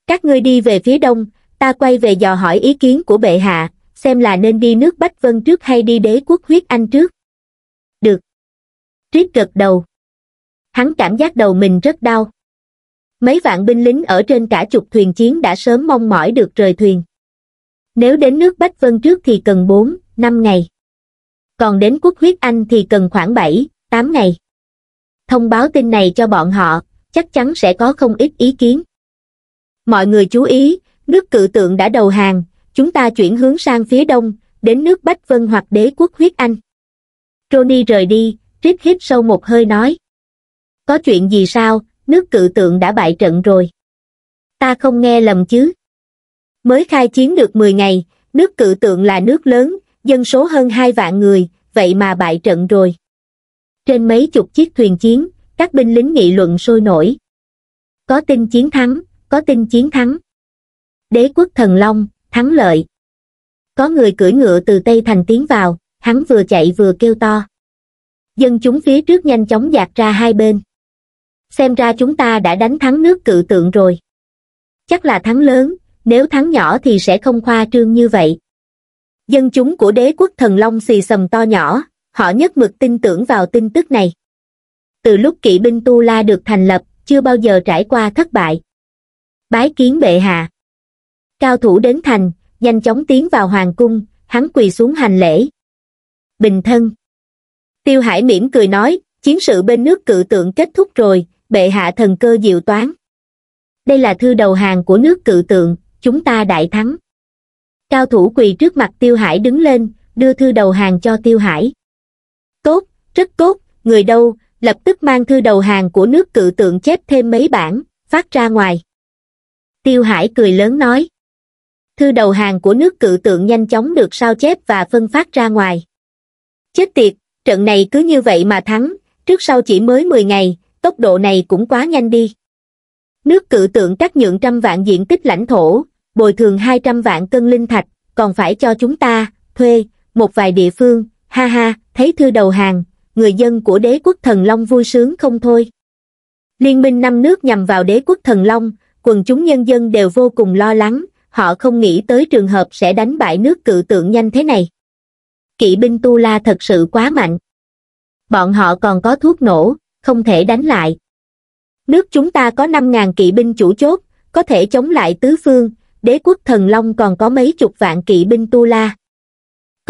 các ngươi đi về phía đông, ta quay về dò hỏi ý kiến của bệ hạ, xem là nên đi nước Bách Vân trước hay đi đế quốc huyết anh trước. Được. Triết gật đầu. Hắn cảm giác đầu mình rất đau. Mấy vạn binh lính ở trên cả chục thuyền chiến đã sớm mong mỏi được rời thuyền. Nếu đến nước Bách Vân trước thì cần 4, 5 ngày. Còn đến quốc huyết Anh thì cần khoảng 7, 8 ngày thông báo tin này cho bọn họ chắc chắn sẽ có không ít ý kiến mọi người chú ý nước cự tượng đã đầu hàng chúng ta chuyển hướng sang phía đông đến nước bách vân hoặc đế quốc huyết anh Trony rời đi rít hít sâu một hơi nói có chuyện gì sao nước cự tượng đã bại trận rồi ta không nghe lầm chứ mới khai chiến được 10 ngày nước cự tượng là nước lớn dân số hơn hai vạn người vậy mà bại trận rồi trên mấy chục chiếc thuyền chiến, các binh lính nghị luận sôi nổi. Có tin chiến thắng, có tin chiến thắng. Đế quốc thần long, thắng lợi. Có người cưỡi ngựa từ Tây Thành tiến vào, hắn vừa chạy vừa kêu to. Dân chúng phía trước nhanh chóng dạt ra hai bên. Xem ra chúng ta đã đánh thắng nước cự tượng rồi. Chắc là thắng lớn, nếu thắng nhỏ thì sẽ không khoa trương như vậy. Dân chúng của đế quốc thần long xì sầm to nhỏ, họ nhất mực tin tưởng vào tin tức này từ lúc kỵ binh tu la được thành lập chưa bao giờ trải qua thất bại bái kiến bệ hạ cao thủ đến thành nhanh chóng tiến vào hoàng cung hắn quỳ xuống hành lễ bình thân tiêu hải mỉm cười nói chiến sự bên nước cự tượng kết thúc rồi bệ hạ thần cơ diệu toán đây là thư đầu hàng của nước cự tượng chúng ta đại thắng cao thủ quỳ trước mặt tiêu hải đứng lên đưa thư đầu hàng cho tiêu hải Tốt, rất tốt, người đâu, lập tức mang thư đầu hàng của nước cự tượng chép thêm mấy bản, phát ra ngoài. Tiêu Hải cười lớn nói. Thư đầu hàng của nước cự tượng nhanh chóng được sao chép và phân phát ra ngoài. Chết tiệt, trận này cứ như vậy mà thắng, trước sau chỉ mới 10 ngày, tốc độ này cũng quá nhanh đi. Nước cự tượng cắt nhượng trăm vạn diện tích lãnh thổ, bồi thường 200 vạn cân linh thạch, còn phải cho chúng ta, thuê, một vài địa phương, ha ha thấy thư đầu hàng người dân của đế quốc thần long vui sướng không thôi liên minh năm nước nhằm vào đế quốc thần long quần chúng nhân dân đều vô cùng lo lắng họ không nghĩ tới trường hợp sẽ đánh bại nước cự tượng nhanh thế này kỵ binh tu la thật sự quá mạnh bọn họ còn có thuốc nổ không thể đánh lại nước chúng ta có năm ngàn kỵ binh chủ chốt có thể chống lại tứ phương đế quốc thần long còn có mấy chục vạn kỵ binh tu la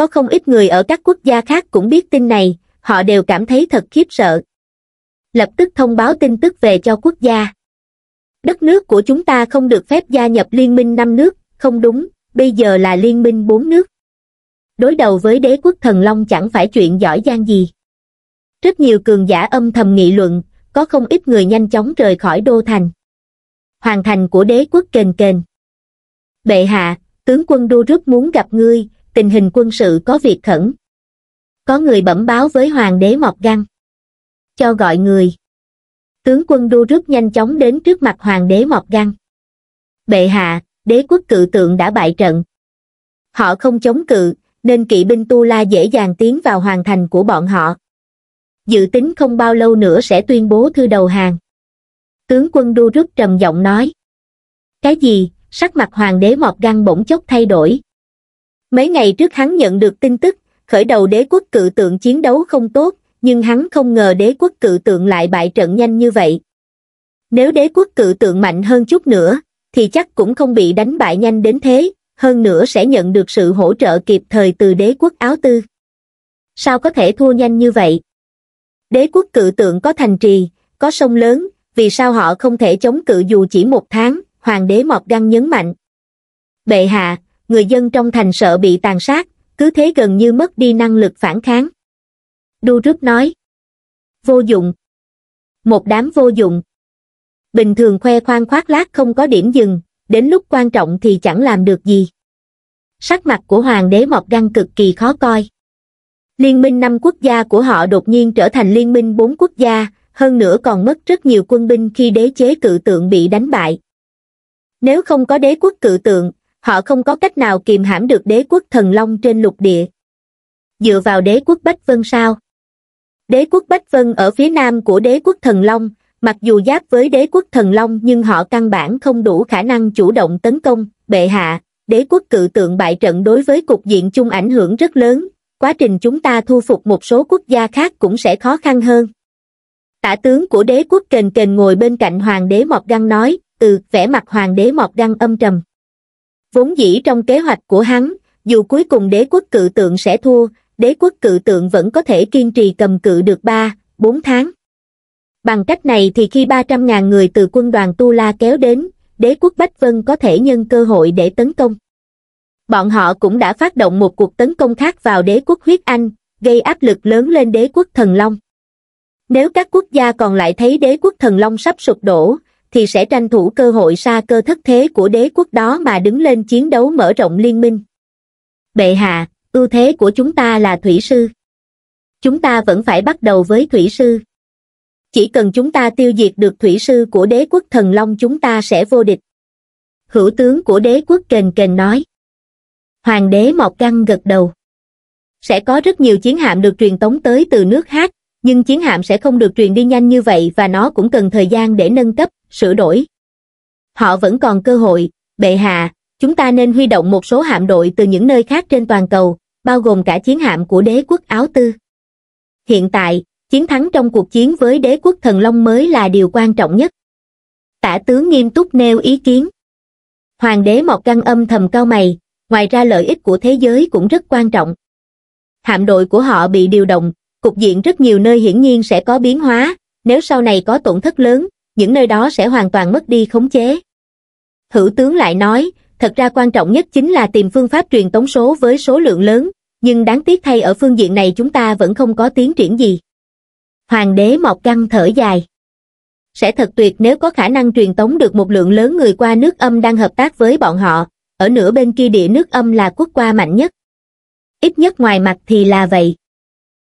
có không ít người ở các quốc gia khác cũng biết tin này họ đều cảm thấy thật khiếp sợ lập tức thông báo tin tức về cho quốc gia đất nước của chúng ta không được phép gia nhập liên minh năm nước không đúng bây giờ là liên minh bốn nước đối đầu với đế quốc thần long chẳng phải chuyện giỏi giang gì rất nhiều cường giả âm thầm nghị luận có không ít người nhanh chóng rời khỏi đô thành hoàng thành của đế quốc kền kền bệ hạ tướng quân đô rước muốn gặp ngươi tình hình quân sự có việc khẩn. Có người bẩm báo với hoàng đế Mọc Găng. Cho gọi người. Tướng quân đu rước nhanh chóng đến trước mặt hoàng đế Mọc Găng. Bệ hạ, đế quốc cự tượng đã bại trận. Họ không chống cự, nên kỵ binh Tu La dễ dàng tiến vào hoàng thành của bọn họ. Dự tính không bao lâu nữa sẽ tuyên bố thư đầu hàng. Tướng quân đu rước trầm giọng nói. Cái gì, sắc mặt hoàng đế mọt găng bỗng chốc thay đổi, Mấy ngày trước hắn nhận được tin tức, khởi đầu đế quốc cự tượng chiến đấu không tốt, nhưng hắn không ngờ đế quốc cự tượng lại bại trận nhanh như vậy. Nếu đế quốc cự tượng mạnh hơn chút nữa, thì chắc cũng không bị đánh bại nhanh đến thế, hơn nữa sẽ nhận được sự hỗ trợ kịp thời từ đế quốc áo tư. Sao có thể thua nhanh như vậy? Đế quốc cự tượng có thành trì, có sông lớn, vì sao họ không thể chống cự dù chỉ một tháng, hoàng đế mọt găng nhấn mạnh. Bệ hạ, người dân trong thành sợ bị tàn sát cứ thế gần như mất đi năng lực phản kháng đu rúp nói vô dụng một đám vô dụng bình thường khoe khoang khoác lác không có điểm dừng đến lúc quan trọng thì chẳng làm được gì sắc mặt của hoàng đế mọc găng cực kỳ khó coi liên minh năm quốc gia của họ đột nhiên trở thành liên minh bốn quốc gia hơn nữa còn mất rất nhiều quân binh khi đế chế cự tượng bị đánh bại nếu không có đế quốc cự tượng họ không có cách nào kìm hãm được đế quốc thần long trên lục địa. Dựa vào đế quốc Bách Vân sao? Đế quốc Bách Vân ở phía nam của đế quốc thần long, mặc dù giáp với đế quốc thần long nhưng họ căn bản không đủ khả năng chủ động tấn công, bệ hạ, đế quốc cự tượng bại trận đối với cục diện chung ảnh hưởng rất lớn, quá trình chúng ta thu phục một số quốc gia khác cũng sẽ khó khăn hơn. Tả tướng của đế quốc kền kền ngồi bên cạnh hoàng đế Mọc Găng nói, ừ, vẻ mặt hoàng đế Mọc Găng âm trầm vốn dĩ trong kế hoạch của hắn dù cuối cùng đế quốc cự tượng sẽ thua đế quốc cự tượng vẫn có thể kiên trì cầm cự được ba bốn tháng bằng cách này thì khi ba trăm ngàn người từ quân đoàn tu la kéo đến đế quốc bách vân có thể nhân cơ hội để tấn công bọn họ cũng đã phát động một cuộc tấn công khác vào đế quốc huyết anh gây áp lực lớn lên đế quốc thần long nếu các quốc gia còn lại thấy đế quốc thần long sắp sụp đổ thì sẽ tranh thủ cơ hội xa cơ thất thế của đế quốc đó mà đứng lên chiến đấu mở rộng liên minh. Bệ hạ, ưu thế của chúng ta là thủy sư. Chúng ta vẫn phải bắt đầu với thủy sư. Chỉ cần chúng ta tiêu diệt được thủy sư của đế quốc thần long chúng ta sẽ vô địch. Hữu tướng của đế quốc kền kền nói. Hoàng đế mọc Căng gật đầu. Sẽ có rất nhiều chiến hạm được truyền tống tới từ nước Hát, nhưng chiến hạm sẽ không được truyền đi nhanh như vậy và nó cũng cần thời gian để nâng cấp, sửa đổi. Họ vẫn còn cơ hội, bệ hạ, chúng ta nên huy động một số hạm đội từ những nơi khác trên toàn cầu, bao gồm cả chiến hạm của đế quốc Áo Tư. Hiện tại, chiến thắng trong cuộc chiến với đế quốc Thần Long mới là điều quan trọng nhất. Tả tướng nghiêm túc nêu ý kiến. Hoàng đế Mộc Căng âm thầm cao mày, ngoài ra lợi ích của thế giới cũng rất quan trọng. Hạm đội của họ bị điều động, cục diện rất nhiều nơi hiển nhiên sẽ có biến hóa, nếu sau này có tổn thất lớn, những nơi đó sẽ hoàn toàn mất đi khống chế. Hữu tướng lại nói, thật ra quan trọng nhất chính là tìm phương pháp truyền tống số với số lượng lớn, nhưng đáng tiếc thay ở phương diện này chúng ta vẫn không có tiến triển gì. Hoàng đế mọc căng thở dài. Sẽ thật tuyệt nếu có khả năng truyền tống được một lượng lớn người qua nước âm đang hợp tác với bọn họ, ở nửa bên kia địa nước âm là quốc qua mạnh nhất. Ít nhất ngoài mặt thì là vậy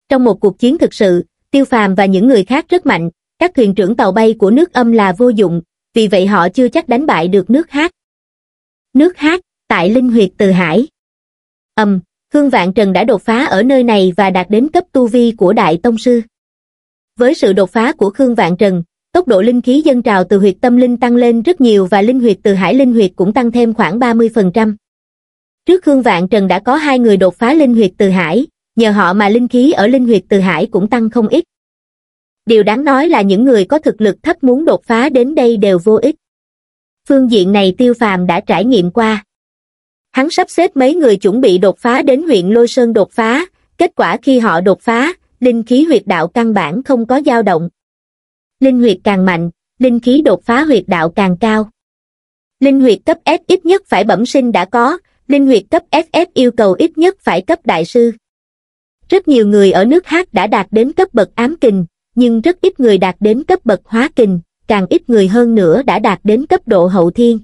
trong một cuộc chiến thực sự, Tiêu Phàm và những người khác rất mạnh, các thuyền trưởng tàu bay của nước âm là vô dụng, vì vậy họ chưa chắc đánh bại được nước hát. Nước hát, tại linh huyệt từ hải. Âm, Khương Vạn Trần đã đột phá ở nơi này và đạt đến cấp tu vi của Đại Tông Sư. Với sự đột phá của Khương Vạn Trần, tốc độ linh khí dân trào từ huyệt tâm linh tăng lên rất nhiều và linh huyệt từ hải linh huyệt cũng tăng thêm khoảng 30%. Trước Khương Vạn Trần đã có hai người đột phá linh huyệt từ hải, nhờ họ mà linh khí ở linh huyệt từ hải cũng tăng không ít. Điều đáng nói là những người có thực lực thấp muốn đột phá đến đây đều vô ích. Phương diện này tiêu phàm đã trải nghiệm qua. Hắn sắp xếp mấy người chuẩn bị đột phá đến huyện Lôi Sơn đột phá, kết quả khi họ đột phá, linh khí huyệt đạo căn bản không có dao động. Linh huyệt càng mạnh, linh khí đột phá huyệt đạo càng cao. Linh huyệt cấp S ít nhất phải bẩm sinh đã có, linh huyệt cấp ss yêu cầu ít nhất phải cấp đại sư. Rất nhiều người ở nước Hát đã đạt đến cấp bậc ám kình, nhưng rất ít người đạt đến cấp bậc hóa kình, càng ít người hơn nữa đã đạt đến cấp độ hậu thiên.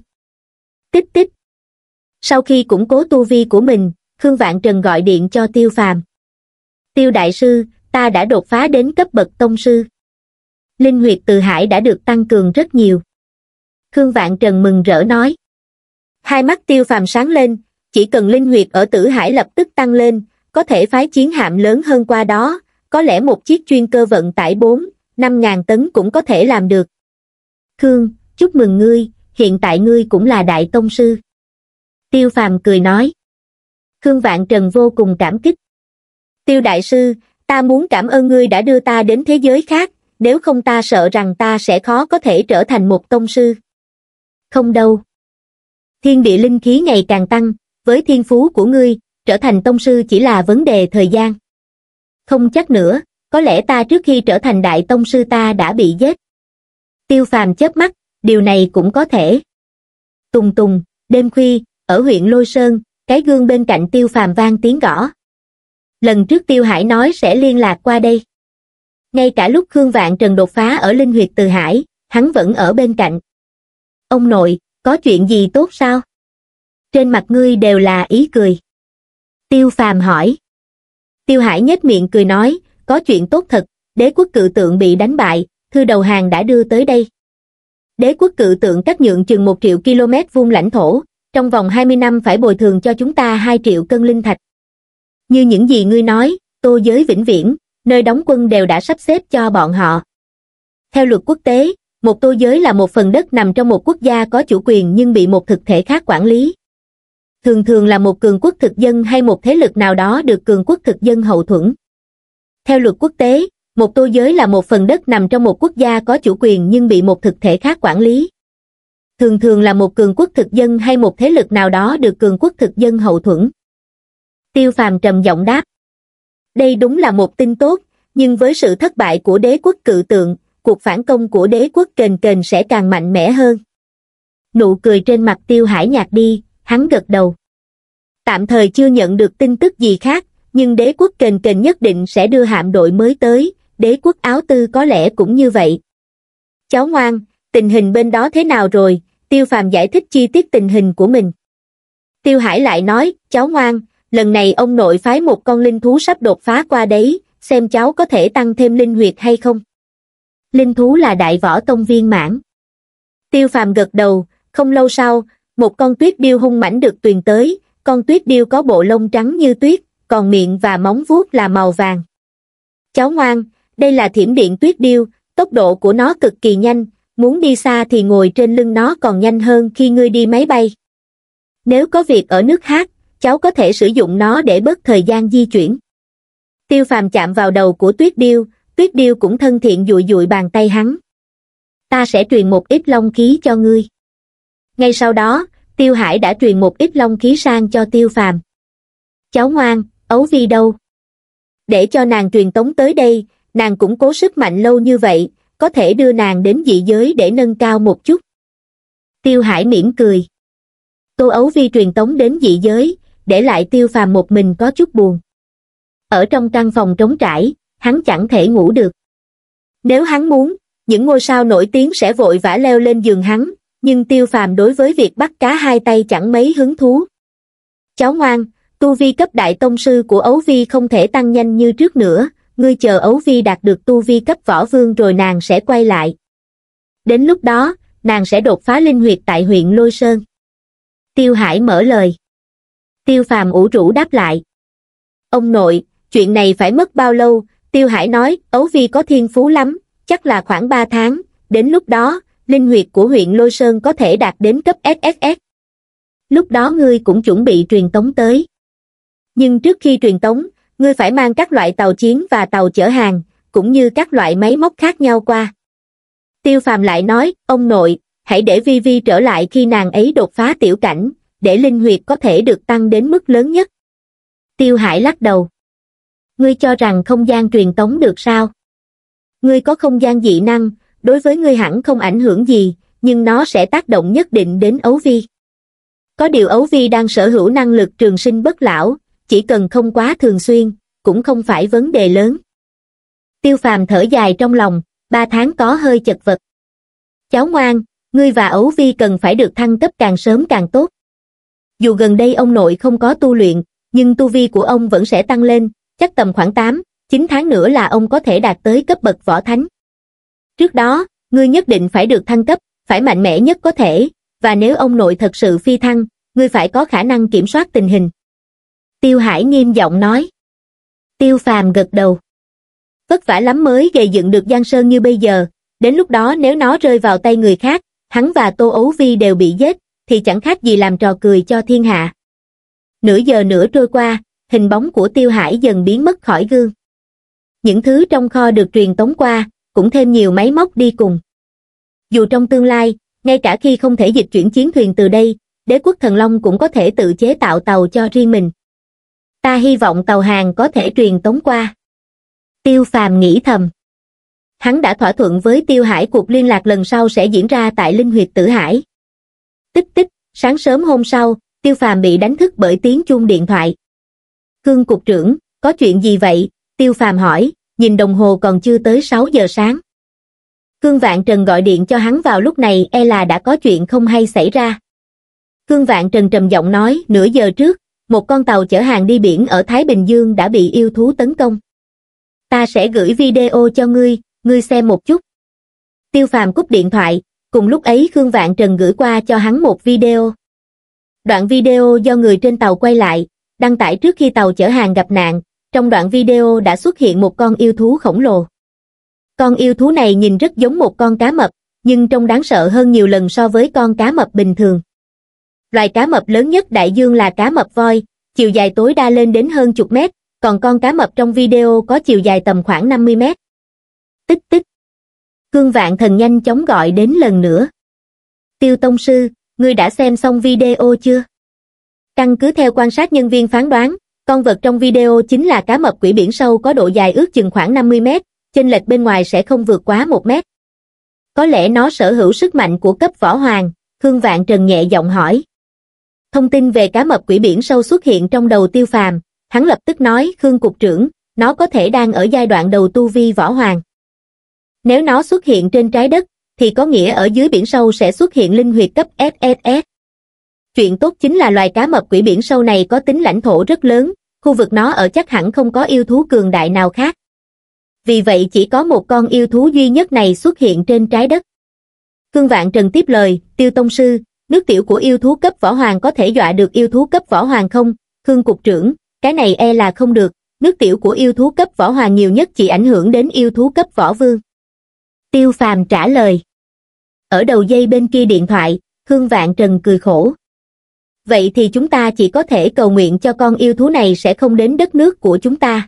Tích tích. Sau khi củng cố tu vi của mình, Khương Vạn Trần gọi điện cho Tiêu Phàm. Tiêu Đại Sư, ta đã đột phá đến cấp bậc tông sư. Linh huyệt từ hải đã được tăng cường rất nhiều. Khương Vạn Trần mừng rỡ nói. Hai mắt Tiêu Phàm sáng lên, chỉ cần linh huyệt ở tử hải lập tức tăng lên, có thể phái chiến hạm lớn hơn qua đó, có lẽ một chiếc chuyên cơ vận tải 4, 5.000 tấn cũng có thể làm được. Khương, chúc mừng ngươi, hiện tại ngươi cũng là đại tông sư. Tiêu phàm cười nói. Khương Vạn Trần vô cùng cảm kích. Tiêu đại sư, ta muốn cảm ơn ngươi đã đưa ta đến thế giới khác, nếu không ta sợ rằng ta sẽ khó có thể trở thành một tông sư. Không đâu. Thiên địa linh khí ngày càng tăng, với thiên phú của ngươi, trở thành tông sư chỉ là vấn đề thời gian. Không chắc nữa, có lẽ ta trước khi trở thành đại tông sư ta đã bị giết. Tiêu phàm chớp mắt, điều này cũng có thể. Tùng tùng, đêm khuya, ở huyện Lôi Sơn, cái gương bên cạnh tiêu phàm vang tiếng gõ. Lần trước tiêu hải nói sẽ liên lạc qua đây. Ngay cả lúc Khương Vạn Trần đột phá ở Linh Huyệt Từ Hải, hắn vẫn ở bên cạnh. Ông nội, có chuyện gì tốt sao? Trên mặt ngươi đều là ý cười. Tiêu phàm hỏi. Tiêu hải nhếch miệng cười nói, có chuyện tốt thật, đế quốc cự tượng bị đánh bại, thư đầu hàng đã đưa tới đây. Đế quốc cự tượng cắt nhượng chừng một triệu km vuông lãnh thổ, trong vòng 20 năm phải bồi thường cho chúng ta 2 triệu cân linh thạch. Như những gì ngươi nói, tô giới vĩnh viễn, nơi đóng quân đều đã sắp xếp cho bọn họ. Theo luật quốc tế, một tô giới là một phần đất nằm trong một quốc gia có chủ quyền nhưng bị một thực thể khác quản lý thường thường là một cường quốc thực dân hay một thế lực nào đó được cường quốc thực dân hậu thuẫn. Theo luật quốc tế, một tô giới là một phần đất nằm trong một quốc gia có chủ quyền nhưng bị một thực thể khác quản lý. Thường thường là một cường quốc thực dân hay một thế lực nào đó được cường quốc thực dân hậu thuẫn. Tiêu phàm trầm giọng đáp. Đây đúng là một tin tốt, nhưng với sự thất bại của đế quốc cự tượng, cuộc phản công của đế quốc kền kền sẽ càng mạnh mẽ hơn. Nụ cười trên mặt tiêu hải nhạt đi, hắn gật đầu. Tạm thời chưa nhận được tin tức gì khác, nhưng đế quốc kền kền nhất định sẽ đưa hạm đội mới tới, đế quốc áo tư có lẽ cũng như vậy. Cháu ngoan, tình hình bên đó thế nào rồi, tiêu phàm giải thích chi tiết tình hình của mình. Tiêu hải lại nói, cháu ngoan, lần này ông nội phái một con linh thú sắp đột phá qua đấy, xem cháu có thể tăng thêm linh huyệt hay không. Linh thú là đại võ tông viên mãn. Tiêu phàm gật đầu, không lâu sau, một con tuyết điêu hung mãnh được tuyền tới, con tuyết điêu có bộ lông trắng như tuyết, còn miệng và móng vuốt là màu vàng. Cháu ngoan, đây là thiểm điện tuyết điêu, tốc độ của nó cực kỳ nhanh, muốn đi xa thì ngồi trên lưng nó còn nhanh hơn khi ngươi đi máy bay. Nếu có việc ở nước khác, cháu có thể sử dụng nó để bớt thời gian di chuyển. Tiêu phàm chạm vào đầu của tuyết điêu, tuyết điêu cũng thân thiện dụi dụi bàn tay hắn. Ta sẽ truyền một ít long khí cho ngươi ngay sau đó tiêu hải đã truyền một ít long khí sang cho tiêu phàm cháu ngoan ấu vi đâu để cho nàng truyền tống tới đây nàng cũng cố sức mạnh lâu như vậy có thể đưa nàng đến dị giới để nâng cao một chút tiêu hải mỉm cười tô ấu vi truyền tống đến dị giới để lại tiêu phàm một mình có chút buồn ở trong căn phòng trống trải hắn chẳng thể ngủ được nếu hắn muốn những ngôi sao nổi tiếng sẽ vội vã leo lên giường hắn nhưng tiêu phàm đối với việc bắt cá hai tay chẳng mấy hứng thú. Cháu ngoan, tu vi cấp đại tông sư của ấu vi không thể tăng nhanh như trước nữa, ngươi chờ ấu vi đạt được tu vi cấp võ vương rồi nàng sẽ quay lại. Đến lúc đó, nàng sẽ đột phá linh huyệt tại huyện Lôi Sơn. Tiêu Hải mở lời. Tiêu Phàm ủ rũ đáp lại. Ông nội, chuyện này phải mất bao lâu? Tiêu Hải nói, Ấu Vi có thiên phú lắm, chắc là khoảng 3 tháng, đến lúc đó, linh huyệt của huyện Lôi Sơn có thể đạt đến cấp SSS. Lúc đó ngươi cũng chuẩn bị truyền tống tới. Nhưng trước khi truyền tống, ngươi phải mang các loại tàu chiến và tàu chở hàng, cũng như các loại máy móc khác nhau qua. Tiêu Phàm lại nói, ông nội, hãy để Vi Vi trở lại khi nàng ấy đột phá tiểu cảnh, để linh huyệt có thể được tăng đến mức lớn nhất. Tiêu Hải lắc đầu. Ngươi cho rằng không gian truyền tống được sao? Ngươi có không gian dị năng, đối với ngươi hẳn không ảnh hưởng gì, nhưng nó sẽ tác động nhất định đến ấu vi. Có điều ấu vi đang sở hữu năng lực trường sinh bất lão, chỉ cần không quá thường xuyên, cũng không phải vấn đề lớn. Tiêu phàm thở dài trong lòng, ba tháng có hơi chật vật. Cháu ngoan, ngươi và ấu vi cần phải được thăng cấp càng sớm càng tốt. Dù gần đây ông nội không có tu luyện, nhưng tu vi của ông vẫn sẽ tăng lên, chắc tầm khoảng 8, 9 tháng nữa là ông có thể đạt tới cấp bậc võ thánh trước đó ngươi nhất định phải được thăng cấp phải mạnh mẽ nhất có thể và nếu ông nội thật sự phi thăng ngươi phải có khả năng kiểm soát tình hình tiêu hải nghiêm giọng nói tiêu phàm gật đầu vất vả lắm mới gây dựng được giang sơn như bây giờ đến lúc đó nếu nó rơi vào tay người khác hắn và tô ấu vi đều bị giết thì chẳng khác gì làm trò cười cho thiên hạ nửa giờ nữa trôi qua hình bóng của tiêu hải dần biến mất khỏi gương những thứ trong kho được truyền tống qua cũng thêm nhiều máy móc đi cùng. Dù trong tương lai, ngay cả khi không thể dịch chuyển chiến thuyền từ đây, đế quốc thần long cũng có thể tự chế tạo tàu cho riêng mình. Ta hy vọng tàu hàng có thể truyền tống qua. Tiêu phàm nghĩ thầm. Hắn đã thỏa thuận với Tiêu Hải cuộc liên lạc lần sau sẽ diễn ra tại Linh Huyệt Tử Hải. Tích tích, sáng sớm hôm sau, Tiêu phàm bị đánh thức bởi tiếng chuông điện thoại. cương cục trưởng, có chuyện gì vậy? Tiêu phàm hỏi, nhìn đồng hồ còn chưa tới 6 giờ sáng. cương Vạn Trần gọi điện cho hắn vào lúc này e là đã có chuyện không hay xảy ra. cương Vạn Trần trầm giọng nói nửa giờ trước, một con tàu chở hàng đi biển ở Thái Bình Dương đã bị yêu thú tấn công. Ta sẽ gửi video cho ngươi, ngươi xem một chút. Tiêu Phàm cúp điện thoại, cùng lúc ấy cương Vạn Trần gửi qua cho hắn một video. Đoạn video do người trên tàu quay lại, đăng tải trước khi tàu chở hàng gặp nạn, trong đoạn video đã xuất hiện một con yêu thú khổng lồ. Con yêu thú này nhìn rất giống một con cá mập, nhưng trông đáng sợ hơn nhiều lần so với con cá mập bình thường. Loài cá mập lớn nhất đại dương là cá mập voi, chiều dài tối đa lên đến hơn chục mét, còn con cá mập trong video có chiều dài tầm khoảng 50 mét. Tích tích. Cương vạn thần nhanh chóng gọi đến lần nữa. Tiêu Tông Sư, ngươi đã xem xong video chưa? Căn cứ theo quan sát nhân viên phán đoán, con vật trong video chính là cá mập quỷ biển sâu có độ dài ước chừng khoảng 50 mét, chênh lệch bên ngoài sẽ không vượt quá 1 mét. Có lẽ nó sở hữu sức mạnh của cấp võ hoàng, Khương Vạn Trần nhẹ giọng hỏi. Thông tin về cá mập quỷ biển sâu xuất hiện trong đầu tiêu phàm, hắn lập tức nói Khương Cục trưởng, nó có thể đang ở giai đoạn đầu tu vi võ hoàng. Nếu nó xuất hiện trên trái đất, thì có nghĩa ở dưới biển sâu sẽ xuất hiện linh huyệt cấp SSS chuyện tốt chính là loài cá mập quỷ biển sâu này có tính lãnh thổ rất lớn khu vực nó ở chắc hẳn không có yêu thú cường đại nào khác vì vậy chỉ có một con yêu thú duy nhất này xuất hiện trên trái đất cương vạn trần tiếp lời tiêu tông sư nước tiểu của yêu thú cấp võ hoàng có thể dọa được yêu thú cấp võ hoàng không khương cục trưởng cái này e là không được nước tiểu của yêu thú cấp võ hoàng nhiều nhất chỉ ảnh hưởng đến yêu thú cấp võ vương tiêu phàm trả lời ở đầu dây bên kia điện thoại khương vạn trần cười khổ vậy thì chúng ta chỉ có thể cầu nguyện cho con yêu thú này sẽ không đến đất nước của chúng ta.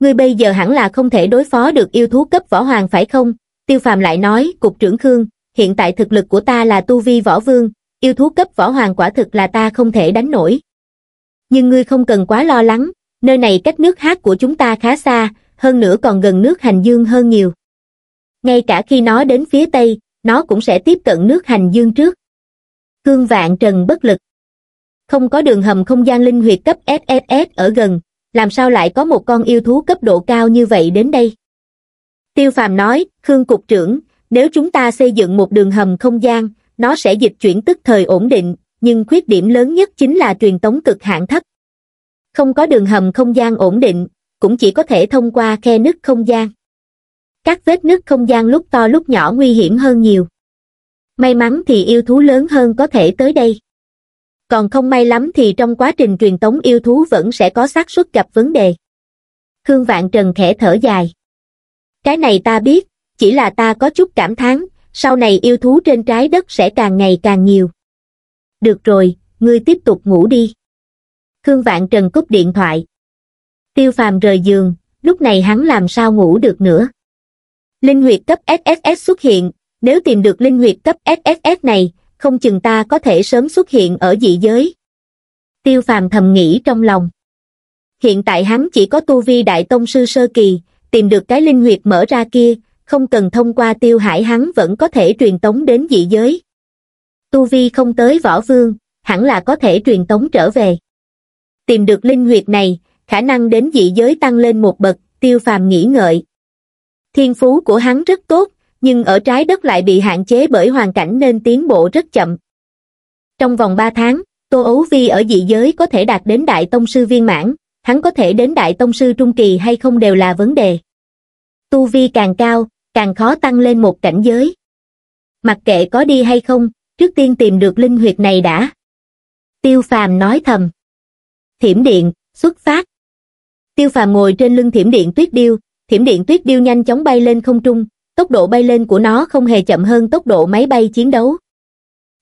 Ngươi bây giờ hẳn là không thể đối phó được yêu thú cấp võ hoàng phải không? Tiêu phàm lại nói, Cục trưởng Khương, hiện tại thực lực của ta là tu vi võ vương, yêu thú cấp võ hoàng quả thực là ta không thể đánh nổi. Nhưng ngươi không cần quá lo lắng, nơi này cách nước hát của chúng ta khá xa, hơn nữa còn gần nước hành dương hơn nhiều. Ngay cả khi nó đến phía tây, nó cũng sẽ tiếp cận nước hành dương trước. Khương Vạn Trần bất lực không có đường hầm không gian linh huyệt cấp SSS ở gần, làm sao lại có một con yêu thú cấp độ cao như vậy đến đây? Tiêu Phàm nói, Khương Cục trưởng, nếu chúng ta xây dựng một đường hầm không gian, nó sẽ dịch chuyển tức thời ổn định, nhưng khuyết điểm lớn nhất chính là truyền tống cực hạn thấp. Không có đường hầm không gian ổn định, cũng chỉ có thể thông qua khe nứt không gian. Các vết nứt không gian lúc to lúc nhỏ nguy hiểm hơn nhiều. May mắn thì yêu thú lớn hơn có thể tới đây còn không may lắm thì trong quá trình truyền tống yêu thú vẫn sẽ có xác suất gặp vấn đề. Khương Vạn Trần khẽ thở dài. Cái này ta biết, chỉ là ta có chút cảm thán, sau này yêu thú trên trái đất sẽ càng ngày càng nhiều. Được rồi, ngươi tiếp tục ngủ đi. Khương Vạn Trần cúp điện thoại. Tiêu Phàm rời giường, lúc này hắn làm sao ngủ được nữa. Linh huyệt cấp SSS xuất hiện, nếu tìm được linh huyệt cấp SSS này, không chừng ta có thể sớm xuất hiện ở dị giới. Tiêu phàm thầm nghĩ trong lòng. Hiện tại hắn chỉ có tu vi đại tông sư sơ kỳ, tìm được cái linh huyệt mở ra kia, không cần thông qua tiêu hải hắn vẫn có thể truyền tống đến dị giới. Tu vi không tới võ vương, hẳn là có thể truyền tống trở về. Tìm được linh huyệt này, khả năng đến dị giới tăng lên một bậc, tiêu phàm nghĩ ngợi. Thiên phú của hắn rất tốt, nhưng ở trái đất lại bị hạn chế bởi hoàn cảnh nên tiến bộ rất chậm trong vòng ba tháng tô ấu vi ở dị giới có thể đạt đến đại tông sư viên mãn hắn có thể đến đại tông sư trung kỳ hay không đều là vấn đề tu vi càng cao càng khó tăng lên một cảnh giới mặc kệ có đi hay không trước tiên tìm được linh huyệt này đã tiêu phàm nói thầm thiểm điện xuất phát tiêu phàm ngồi trên lưng thiểm điện tuyết điêu thiểm điện tuyết điêu nhanh chóng bay lên không trung tốc độ bay lên của nó không hề chậm hơn tốc độ máy bay chiến đấu.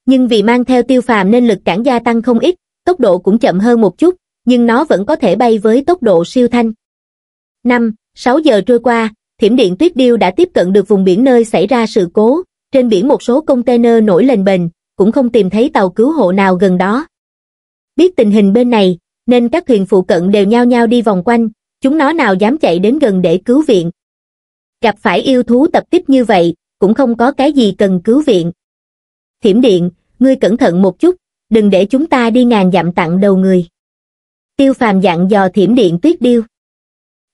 Nhưng vì mang theo tiêu phàm nên lực cản gia tăng không ít, tốc độ cũng chậm hơn một chút, nhưng nó vẫn có thể bay với tốc độ siêu thanh. 5. 6 giờ trôi qua, thiểm điện tuyết điêu đã tiếp cận được vùng biển nơi xảy ra sự cố, trên biển một số container nổi lên bền, cũng không tìm thấy tàu cứu hộ nào gần đó. Biết tình hình bên này, nên các thuyền phụ cận đều nhao nhao đi vòng quanh, chúng nó nào dám chạy đến gần để cứu viện, gặp phải yêu thú tập kích như vậy, cũng không có cái gì cần cứu viện. Thiểm điện, ngươi cẩn thận một chút, đừng để chúng ta đi ngàn dặm tặng đầu người. Tiêu phàm dặn dò thiểm điện tuyết điêu.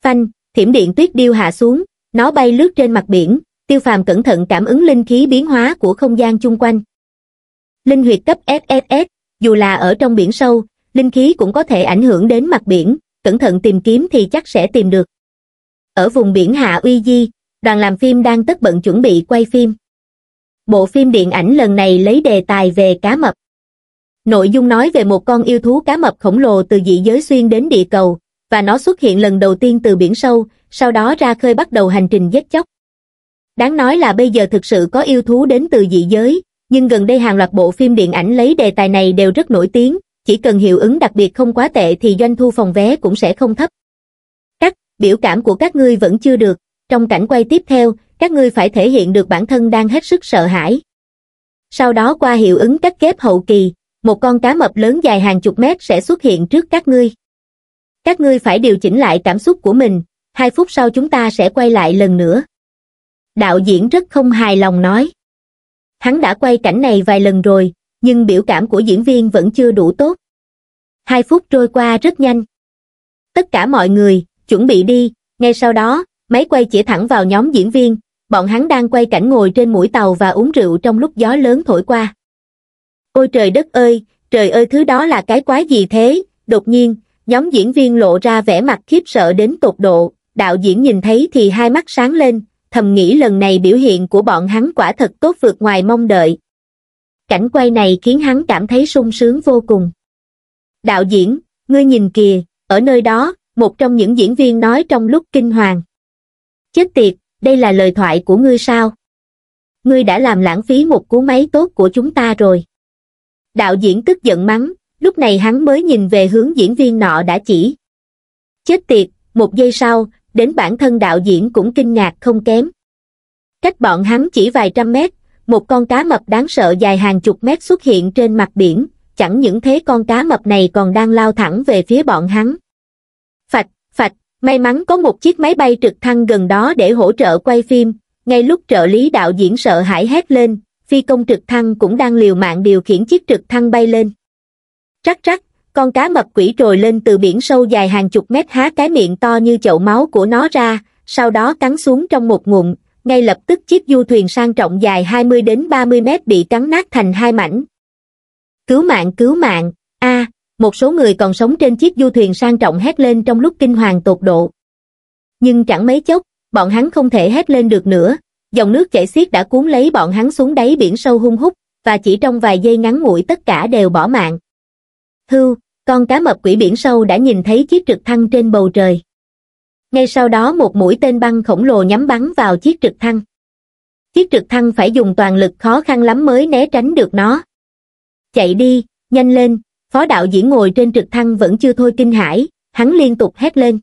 Phanh, thiểm điện tuyết điêu hạ xuống, nó bay lướt trên mặt biển, tiêu phàm cẩn thận cảm ứng linh khí biến hóa của không gian chung quanh. Linh huyệt cấp FFS, dù là ở trong biển sâu, linh khí cũng có thể ảnh hưởng đến mặt biển, cẩn thận tìm kiếm thì chắc sẽ tìm được. Ở vùng biển Hạ Uy Di, đoàn làm phim đang tất bận chuẩn bị quay phim. Bộ phim điện ảnh lần này lấy đề tài về cá mập. Nội dung nói về một con yêu thú cá mập khổng lồ từ dị giới xuyên đến địa cầu, và nó xuất hiện lần đầu tiên từ biển sâu, sau đó ra khơi bắt đầu hành trình giết chóc. Đáng nói là bây giờ thực sự có yêu thú đến từ dị giới, nhưng gần đây hàng loạt bộ phim điện ảnh lấy đề tài này đều rất nổi tiếng, chỉ cần hiệu ứng đặc biệt không quá tệ thì doanh thu phòng vé cũng sẽ không thấp. Các biểu cảm của các ngươi vẫn chưa được, trong cảnh quay tiếp theo, các ngươi phải thể hiện được bản thân đang hết sức sợ hãi. Sau đó qua hiệu ứng cắt kép hậu kỳ, một con cá mập lớn dài hàng chục mét sẽ xuất hiện trước các ngươi. Các ngươi phải điều chỉnh lại cảm xúc của mình, hai phút sau chúng ta sẽ quay lại lần nữa. Đạo diễn rất không hài lòng nói. Hắn đã quay cảnh này vài lần rồi, nhưng biểu cảm của diễn viên vẫn chưa đủ tốt. Hai phút trôi qua rất nhanh. Tất cả mọi người, chuẩn bị đi, ngay sau đó, máy quay chỉ thẳng vào nhóm diễn viên, bọn hắn đang quay cảnh ngồi trên mũi tàu và uống rượu trong lúc gió lớn thổi qua. Ôi trời đất ơi, trời ơi thứ đó là cái quái gì thế, đột nhiên, nhóm diễn viên lộ ra vẻ mặt khiếp sợ đến tột độ, đạo diễn nhìn thấy thì hai mắt sáng lên, thầm nghĩ lần này biểu hiện của bọn hắn quả thật tốt vượt ngoài mong đợi. Cảnh quay này khiến hắn cảm thấy sung sướng vô cùng. Đạo diễn, ngươi nhìn kìa, ở nơi đó, một trong những diễn viên nói trong lúc kinh hoàng chết tiệt đây là lời thoại của ngươi sao ngươi đã làm lãng phí một cú máy tốt của chúng ta rồi đạo diễn tức giận mắng lúc này hắn mới nhìn về hướng diễn viên nọ đã chỉ chết tiệt một giây sau đến bản thân đạo diễn cũng kinh ngạc không kém cách bọn hắn chỉ vài trăm mét một con cá mập đáng sợ dài hàng chục mét xuất hiện trên mặt biển chẳng những thế con cá mập này còn đang lao thẳng về phía bọn hắn phạch may mắn có một chiếc máy bay trực thăng gần đó để hỗ trợ quay phim ngay lúc trợ lý đạo diễn sợ hãi hét lên phi công trực thăng cũng đang liều mạng điều khiển chiếc trực thăng bay lên rắc rắc con cá mập quỷ trồi lên từ biển sâu dài hàng chục mét há cái miệng to như chậu máu của nó ra sau đó cắn xuống trong một ngụm ngay lập tức chiếc du thuyền sang trọng dài 20 đến 30 mét bị cắn nát thành hai mảnh. Cứu mạng cứu mạng, a một số người còn sống trên chiếc du thuyền sang trọng hét lên trong lúc kinh hoàng tột độ. Nhưng chẳng mấy chốc, bọn hắn không thể hét lên được nữa, dòng nước chảy xiết đã cuốn lấy bọn hắn xuống đáy biển sâu hung hút, và chỉ trong vài giây ngắn ngủi tất cả đều bỏ mạng. Hưu, con cá mập quỷ biển sâu đã nhìn thấy chiếc trực thăng trên bầu trời. Ngay sau đó một mũi tên băng khổng lồ nhắm bắn vào chiếc trực thăng. Chiếc trực thăng phải dùng toàn lực khó khăn lắm mới né tránh được nó. Chạy đi, nhanh lên, Phó đạo diễn ngồi trên trực thăng vẫn chưa thôi kinh hãi, hắn liên tục hét lên.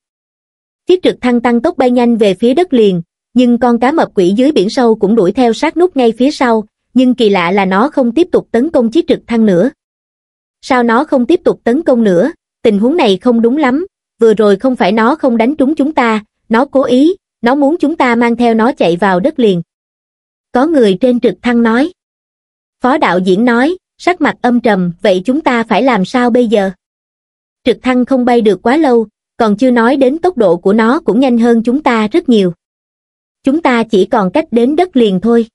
Chiếc trực thăng tăng tốc bay nhanh về phía đất liền, nhưng con cá mập quỷ dưới biển sâu cũng đuổi theo sát nút ngay phía sau, nhưng kỳ lạ là nó không tiếp tục tấn công chiếc trực thăng nữa. Sao nó không tiếp tục tấn công nữa, tình huống này không đúng lắm, vừa rồi không phải nó không đánh trúng chúng ta, nó cố ý, nó muốn chúng ta mang theo nó chạy vào đất liền. Có người trên trực thăng nói. Phó đạo diễn nói, sắc mặt âm trầm vậy chúng ta phải làm sao bây giờ trực thăng không bay được quá lâu còn chưa nói đến tốc độ của nó cũng nhanh hơn chúng ta rất nhiều chúng ta chỉ còn cách đến đất liền thôi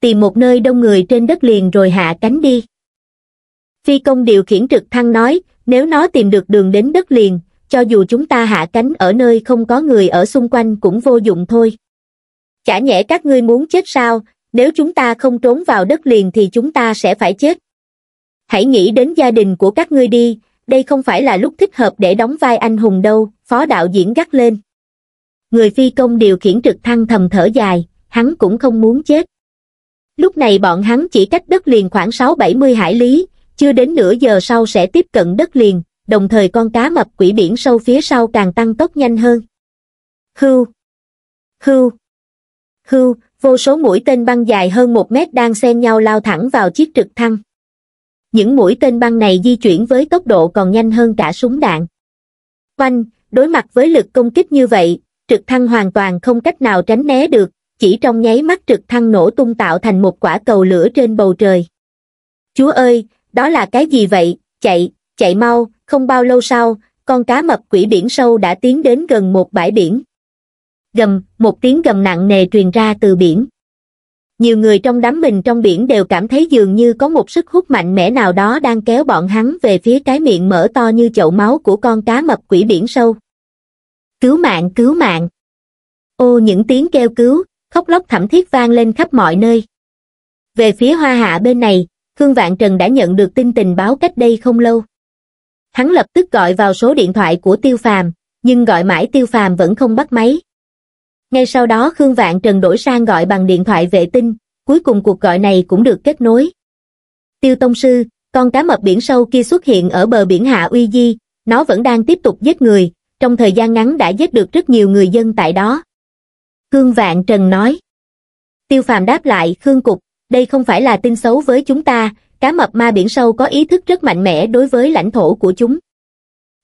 tìm một nơi đông người trên đất liền rồi hạ cánh đi phi công điều khiển trực thăng nói nếu nó tìm được đường đến đất liền cho dù chúng ta hạ cánh ở nơi không có người ở xung quanh cũng vô dụng thôi chả nhẽ các ngươi muốn chết sao nếu chúng ta không trốn vào đất liền thì chúng ta sẽ phải chết hãy nghĩ đến gia đình của các ngươi đi đây không phải là lúc thích hợp để đóng vai anh hùng đâu phó đạo diễn gắt lên người phi công điều khiển trực thăng thầm thở dài hắn cũng không muốn chết lúc này bọn hắn chỉ cách đất liền khoảng sáu bảy mươi hải lý chưa đến nửa giờ sau sẽ tiếp cận đất liền đồng thời con cá mập quỷ biển sâu phía sau càng tăng tốc nhanh hơn hưu hưu hưu vô số mũi tên băng dài hơn một mét đang xen nhau lao thẳng vào chiếc trực thăng những mũi tên băng này di chuyển với tốc độ còn nhanh hơn cả súng đạn oanh đối mặt với lực công kích như vậy trực thăng hoàn toàn không cách nào tránh né được chỉ trong nháy mắt trực thăng nổ tung tạo thành một quả cầu lửa trên bầu trời chúa ơi đó là cái gì vậy chạy chạy mau không bao lâu sau con cá mập quỷ biển sâu đã tiến đến gần một bãi biển gầm một tiếng gầm nặng nề truyền ra từ biển nhiều người trong đám mình trong biển đều cảm thấy dường như có một sức hút mạnh mẽ nào đó đang kéo bọn hắn về phía cái miệng mở to như chậu máu của con cá mập quỷ biển sâu cứu mạng cứu mạng ô những tiếng kêu cứu khóc lóc thảm thiết vang lên khắp mọi nơi về phía hoa hạ bên này khương vạn trần đã nhận được tin tình báo cách đây không lâu hắn lập tức gọi vào số điện thoại của tiêu phàm nhưng gọi mãi tiêu phàm vẫn không bắt máy ngay sau đó Khương Vạn Trần đổi sang gọi bằng điện thoại vệ tinh, cuối cùng cuộc gọi này cũng được kết nối. Tiêu Tông Sư, con cá mập biển sâu kia xuất hiện ở bờ biển Hạ Uy Di, nó vẫn đang tiếp tục giết người, trong thời gian ngắn đã giết được rất nhiều người dân tại đó. Khương Vạn Trần nói. Tiêu Phàm đáp lại Khương Cục, đây không phải là tin xấu với chúng ta, cá mập ma biển sâu có ý thức rất mạnh mẽ đối với lãnh thổ của chúng.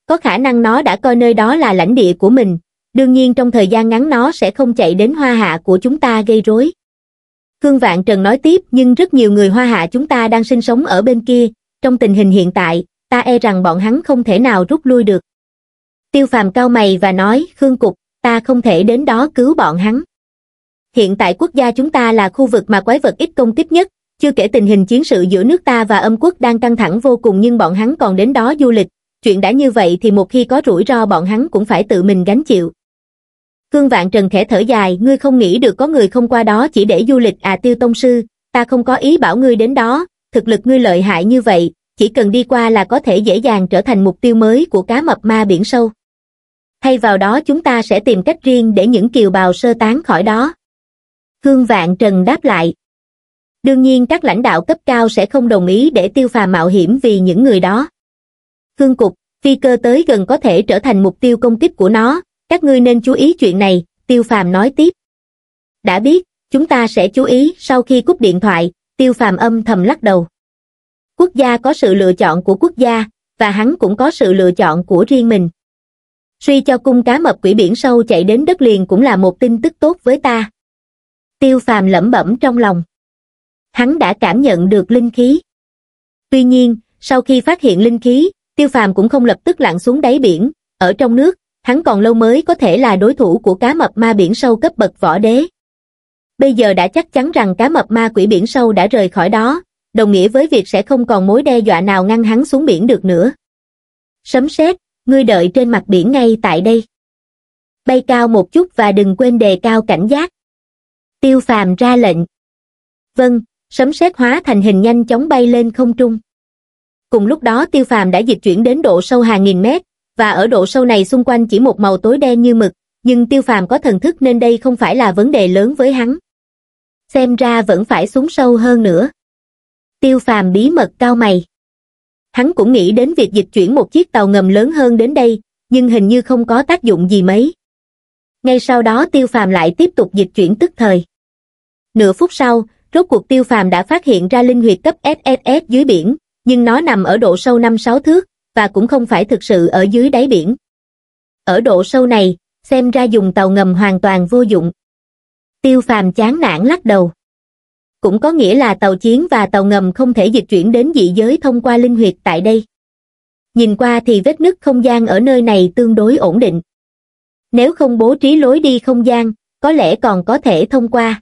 Có khả năng nó đã coi nơi đó là lãnh địa của mình, đương nhiên trong thời gian ngắn nó sẽ không chạy đến hoa hạ của chúng ta gây rối khương vạn trần nói tiếp nhưng rất nhiều người hoa hạ chúng ta đang sinh sống ở bên kia trong tình hình hiện tại ta e rằng bọn hắn không thể nào rút lui được tiêu phàm cao mày và nói khương cục ta không thể đến đó cứu bọn hắn hiện tại quốc gia chúng ta là khu vực mà quái vật ít công kích nhất chưa kể tình hình chiến sự giữa nước ta và âm quốc đang căng thẳng vô cùng nhưng bọn hắn còn đến đó du lịch chuyện đã như vậy thì một khi có rủi ro bọn hắn cũng phải tự mình gánh chịu Cương Vạn Trần khẽ thở dài, ngươi không nghĩ được có người không qua đó chỉ để du lịch à tiêu tông sư, ta không có ý bảo ngươi đến đó, thực lực ngươi lợi hại như vậy, chỉ cần đi qua là có thể dễ dàng trở thành mục tiêu mới của cá mập ma biển sâu. Thay vào đó chúng ta sẽ tìm cách riêng để những kiều bào sơ tán khỏi đó. Cương Vạn Trần đáp lại. Đương nhiên các lãnh đạo cấp cao sẽ không đồng ý để tiêu phà mạo hiểm vì những người đó. Cương Cục, phi cơ tới gần có thể trở thành mục tiêu công kích của nó, các ngươi nên chú ý chuyện này, Tiêu Phàm nói tiếp. Đã biết, chúng ta sẽ chú ý sau khi cúp điện thoại, Tiêu Phàm âm thầm lắc đầu. Quốc gia có sự lựa chọn của quốc gia, và hắn cũng có sự lựa chọn của riêng mình. Suy cho cung cá mập quỷ biển sâu chạy đến đất liền cũng là một tin tức tốt với ta. Tiêu Phàm lẩm bẩm trong lòng. Hắn đã cảm nhận được linh khí. Tuy nhiên, sau khi phát hiện linh khí, Tiêu Phàm cũng không lập tức lặn xuống đáy biển, ở trong nước, hắn còn lâu mới có thể là đối thủ của cá mập ma biển sâu cấp bậc võ đế. Bây giờ đã chắc chắn rằng cá mập ma quỷ biển sâu đã rời khỏi đó, đồng nghĩa với việc sẽ không còn mối đe dọa nào ngăn hắn xuống biển được nữa. Sấm sét, ngươi đợi trên mặt biển ngay tại đây. Bay cao một chút và đừng quên đề cao cảnh giác. Tiêu phàm ra lệnh. Vâng, sấm sét hóa thành hình nhanh chóng bay lên không trung. Cùng lúc đó tiêu phàm đã dịch chuyển đến độ sâu hàng nghìn mét, và ở độ sâu này xung quanh chỉ một màu tối đen như mực, nhưng tiêu phàm có thần thức nên đây không phải là vấn đề lớn với hắn. Xem ra vẫn phải xuống sâu hơn nữa. Tiêu phàm bí mật cao mày. Hắn cũng nghĩ đến việc dịch chuyển một chiếc tàu ngầm lớn hơn đến đây, nhưng hình như không có tác dụng gì mấy. Ngay sau đó tiêu phàm lại tiếp tục dịch chuyển tức thời. Nửa phút sau, rốt cuộc tiêu phàm đã phát hiện ra linh huyệt cấp SSS dưới biển, nhưng nó nằm ở độ sâu 5-6 thước, và cũng không phải thực sự ở dưới đáy biển. Ở độ sâu này, xem ra dùng tàu ngầm hoàn toàn vô dụng. Tiêu phàm chán nản lắc đầu. Cũng có nghĩa là tàu chiến và tàu ngầm không thể dịch chuyển đến dị giới thông qua linh huyệt tại đây. Nhìn qua thì vết nứt không gian ở nơi này tương đối ổn định. Nếu không bố trí lối đi không gian, có lẽ còn có thể thông qua.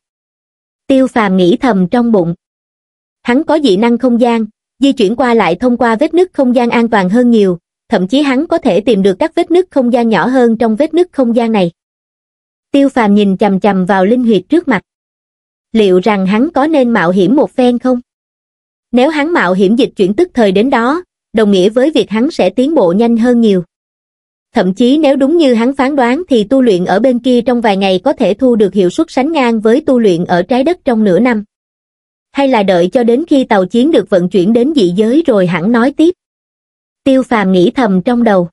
Tiêu phàm nghĩ thầm trong bụng. Hắn có dị năng không gian, di chuyển qua lại thông qua vết nứt không gian an toàn hơn nhiều thậm chí hắn có thể tìm được các vết nứt không gian nhỏ hơn trong vết nứt không gian này tiêu phàm nhìn chằm chằm vào linh huyệt trước mặt liệu rằng hắn có nên mạo hiểm một phen không nếu hắn mạo hiểm dịch chuyển tức thời đến đó đồng nghĩa với việc hắn sẽ tiến bộ nhanh hơn nhiều thậm chí nếu đúng như hắn phán đoán thì tu luyện ở bên kia trong vài ngày có thể thu được hiệu suất sánh ngang với tu luyện ở trái đất trong nửa năm hay là đợi cho đến khi tàu chiến được vận chuyển đến dị giới rồi hẳn nói tiếp. Tiêu phàm nghĩ thầm trong đầu.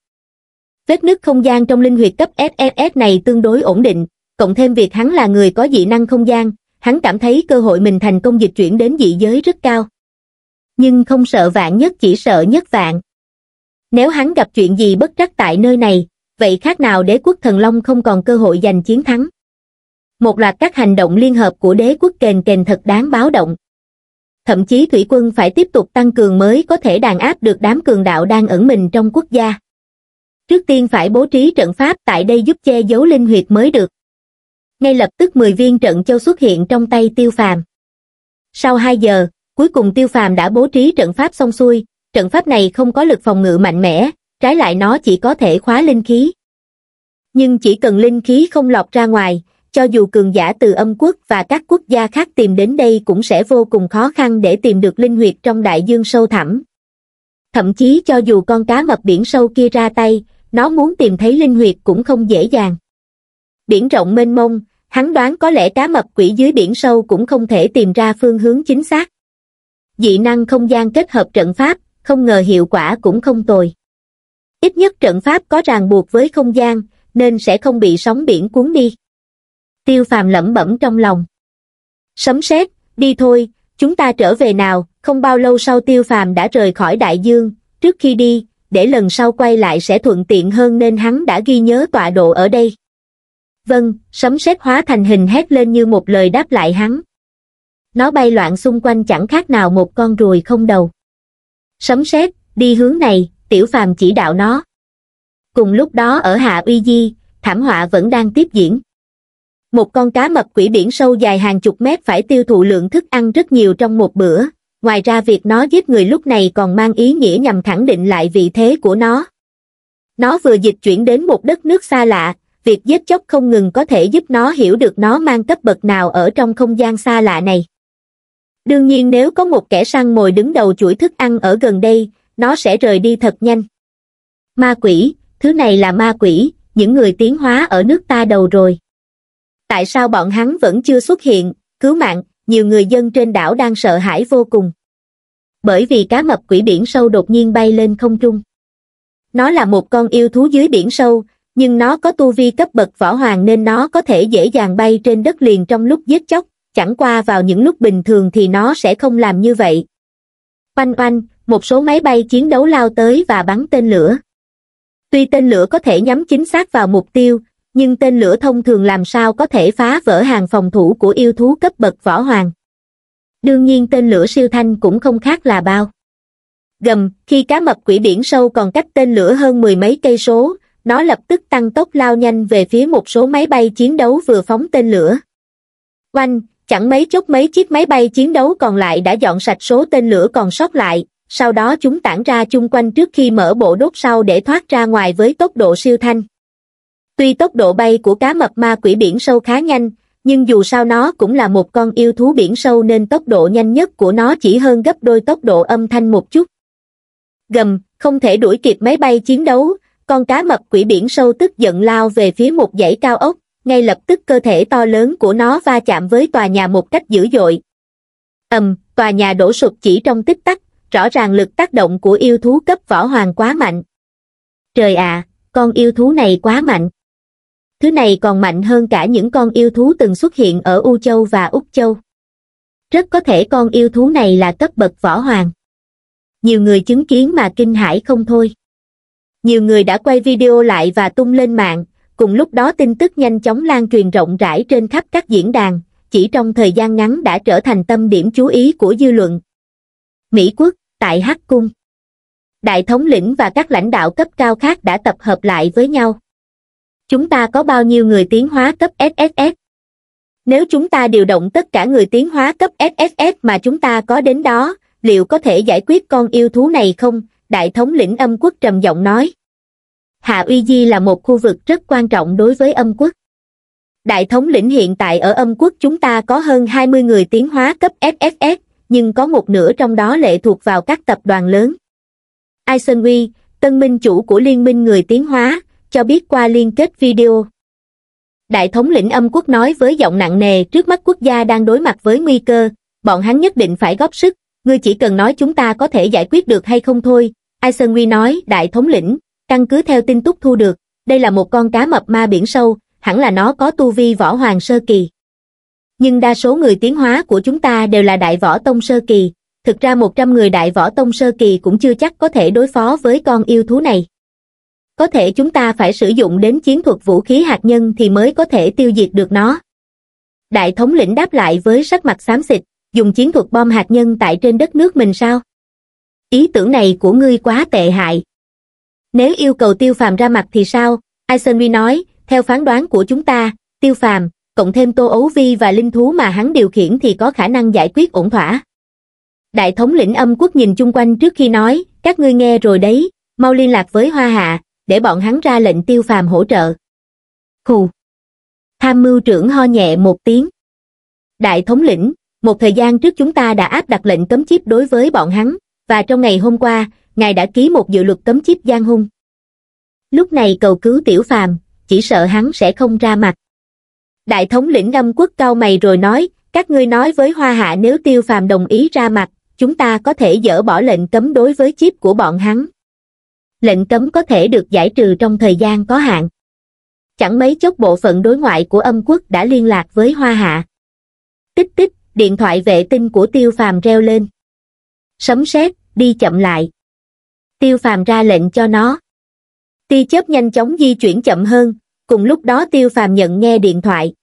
Vết nứt không gian trong linh huyệt cấp sss này tương đối ổn định, cộng thêm việc hắn là người có dị năng không gian, hắn cảm thấy cơ hội mình thành công dịch chuyển đến dị giới rất cao. Nhưng không sợ vạn nhất chỉ sợ nhất vạn. Nếu hắn gặp chuyện gì bất trắc tại nơi này, vậy khác nào đế quốc thần long không còn cơ hội giành chiến thắng. Một loạt các hành động liên hợp của đế quốc kền kền thật đáng báo động thậm chí thủy quân phải tiếp tục tăng cường mới có thể đàn áp được đám cường đạo đang ẩn mình trong quốc gia. Trước tiên phải bố trí trận pháp tại đây giúp che giấu linh huyệt mới được. Ngay lập tức 10 viên trận châu xuất hiện trong tay tiêu phàm. Sau 2 giờ, cuối cùng tiêu phàm đã bố trí trận pháp xong xuôi, trận pháp này không có lực phòng ngự mạnh mẽ, trái lại nó chỉ có thể khóa linh khí. Nhưng chỉ cần linh khí không lọt ra ngoài, cho dù cường giả từ âm quốc và các quốc gia khác tìm đến đây cũng sẽ vô cùng khó khăn để tìm được linh huyệt trong đại dương sâu thẳm. Thậm chí cho dù con cá mập biển sâu kia ra tay, nó muốn tìm thấy linh huyệt cũng không dễ dàng. Biển rộng mênh mông, hắn đoán có lẽ cá mập quỷ dưới biển sâu cũng không thể tìm ra phương hướng chính xác. Dị năng không gian kết hợp trận pháp, không ngờ hiệu quả cũng không tồi. Ít nhất trận pháp có ràng buộc với không gian, nên sẽ không bị sóng biển cuốn đi. Tiêu phàm lẩm bẩm trong lòng. Sấm sét, đi thôi, chúng ta trở về nào, không bao lâu sau tiêu phàm đã rời khỏi đại dương, trước khi đi, để lần sau quay lại sẽ thuận tiện hơn nên hắn đã ghi nhớ tọa độ ở đây. Vâng, sấm sét hóa thành hình hét lên như một lời đáp lại hắn. Nó bay loạn xung quanh chẳng khác nào một con ruồi không đầu. Sấm sét, đi hướng này, tiểu phàm chỉ đạo nó. Cùng lúc đó ở Hạ Uy Di, thảm họa vẫn đang tiếp diễn một con cá mập quỷ biển sâu dài hàng chục mét phải tiêu thụ lượng thức ăn rất nhiều trong một bữa ngoài ra việc nó giết người lúc này còn mang ý nghĩa nhằm khẳng định lại vị thế của nó nó vừa dịch chuyển đến một đất nước xa lạ việc giết chóc không ngừng có thể giúp nó hiểu được nó mang cấp bậc nào ở trong không gian xa lạ này đương nhiên nếu có một kẻ săn mồi đứng đầu chuỗi thức ăn ở gần đây nó sẽ rời đi thật nhanh ma quỷ thứ này là ma quỷ những người tiến hóa ở nước ta đầu rồi tại sao bọn hắn vẫn chưa xuất hiện cứu mạng nhiều người dân trên đảo đang sợ hãi vô cùng bởi vì cá mập quỷ biển sâu đột nhiên bay lên không trung nó là một con yêu thú dưới biển sâu nhưng nó có tu vi cấp bậc võ hoàng nên nó có thể dễ dàng bay trên đất liền trong lúc giết chóc chẳng qua vào những lúc bình thường thì nó sẽ không làm như vậy oanh oanh một số máy bay chiến đấu lao tới và bắn tên lửa tuy tên lửa có thể nhắm chính xác vào mục tiêu nhưng tên lửa thông thường làm sao có thể phá vỡ hàng phòng thủ của yêu thú cấp bậc võ hoàng. Đương nhiên tên lửa siêu thanh cũng không khác là bao. Gầm, khi cá mập quỷ biển sâu còn cách tên lửa hơn mười mấy cây số, nó lập tức tăng tốc lao nhanh về phía một số máy bay chiến đấu vừa phóng tên lửa. Oanh, chẳng mấy chốc mấy chiếc máy bay chiến đấu còn lại đã dọn sạch số tên lửa còn sót lại, sau đó chúng tản ra chung quanh trước khi mở bộ đốt sau để thoát ra ngoài với tốc độ siêu thanh tuy tốc độ bay của cá mập ma quỷ biển sâu khá nhanh nhưng dù sao nó cũng là một con yêu thú biển sâu nên tốc độ nhanh nhất của nó chỉ hơn gấp đôi tốc độ âm thanh một chút gầm không thể đuổi kịp máy bay chiến đấu con cá mập quỷ biển sâu tức giận lao về phía một dãy cao ốc ngay lập tức cơ thể to lớn của nó va chạm với tòa nhà một cách dữ dội ầm tòa nhà đổ sụp chỉ trong tích tắc rõ ràng lực tác động của yêu thú cấp võ hoàng quá mạnh trời ạ con yêu thú này quá mạnh thứ này còn mạnh hơn cả những con yêu thú từng xuất hiện ở U Châu và Úc Châu. Rất có thể con yêu thú này là cấp bậc võ hoàng. Nhiều người chứng kiến mà kinh hãi không thôi. Nhiều người đã quay video lại và tung lên mạng, cùng lúc đó tin tức nhanh chóng lan truyền rộng rãi trên khắp các diễn đàn, chỉ trong thời gian ngắn đã trở thành tâm điểm chú ý của dư luận. Mỹ quốc, tại Hắc Cung Đại thống lĩnh và các lãnh đạo cấp cao khác đã tập hợp lại với nhau chúng ta có bao nhiêu người tiến hóa cấp SSS? Nếu chúng ta điều động tất cả người tiến hóa cấp SSS mà chúng ta có đến đó, liệu có thể giải quyết con yêu thú này không? Đại thống lĩnh âm quốc trầm giọng nói. Hạ Uy Di là một khu vực rất quan trọng đối với âm quốc. Đại thống lĩnh hiện tại ở âm quốc chúng ta có hơn 20 người tiến hóa cấp SSS, nhưng có một nửa trong đó lệ thuộc vào các tập đoàn lớn. Aisenwy, tân minh chủ của Liên minh Người Tiến Hóa, cho biết qua liên kết video đại thống lĩnh âm quốc nói với giọng nặng nề trước mắt quốc gia đang đối mặt với nguy cơ bọn hắn nhất định phải góp sức ngươi chỉ cần nói chúng ta có thể giải quyết được hay không thôi ai nói đại thống lĩnh căn cứ theo tin tức thu được đây là một con cá mập ma biển sâu hẳn là nó có tu vi võ hoàng sơ kỳ nhưng đa số người tiến hóa của chúng ta đều là đại võ tông sơ kỳ thực ra một trăm người đại võ tông sơ kỳ cũng chưa chắc có thể đối phó với con yêu thú này có thể chúng ta phải sử dụng đến chiến thuật vũ khí hạt nhân thì mới có thể tiêu diệt được nó. Đại thống lĩnh đáp lại với sắc mặt xám xịt, dùng chiến thuật bom hạt nhân tại trên đất nước mình sao? Ý tưởng này của ngươi quá tệ hại. Nếu yêu cầu tiêu phàm ra mặt thì sao? Eisenby nói, theo phán đoán của chúng ta, tiêu phàm, cộng thêm tô ấu vi và linh thú mà hắn điều khiển thì có khả năng giải quyết ổn thỏa. Đại thống lĩnh âm quốc nhìn chung quanh trước khi nói, các ngươi nghe rồi đấy, mau liên lạc với Hoa Hạ, để bọn hắn ra lệnh tiêu phàm hỗ trợ hù tham mưu trưởng ho nhẹ một tiếng đại thống lĩnh một thời gian trước chúng ta đã áp đặt lệnh cấm chip đối với bọn hắn và trong ngày hôm qua ngài đã ký một dự luật cấm chip gian hung lúc này cầu cứu tiểu phàm chỉ sợ hắn sẽ không ra mặt đại thống lĩnh ngâm quốc cao mày rồi nói các ngươi nói với hoa hạ nếu tiêu phàm đồng ý ra mặt chúng ta có thể dỡ bỏ lệnh cấm đối với chip của bọn hắn lệnh cấm có thể được giải trừ trong thời gian có hạn. Chẳng mấy chốc bộ phận đối ngoại của âm quốc đã liên lạc với Hoa Hạ. Tích tích, điện thoại vệ tinh của Tiêu Phàm reo lên. Sấm sét, đi chậm lại. Tiêu Phàm ra lệnh cho nó. Tia chớp nhanh chóng di chuyển chậm hơn, cùng lúc đó Tiêu Phàm nhận nghe điện thoại.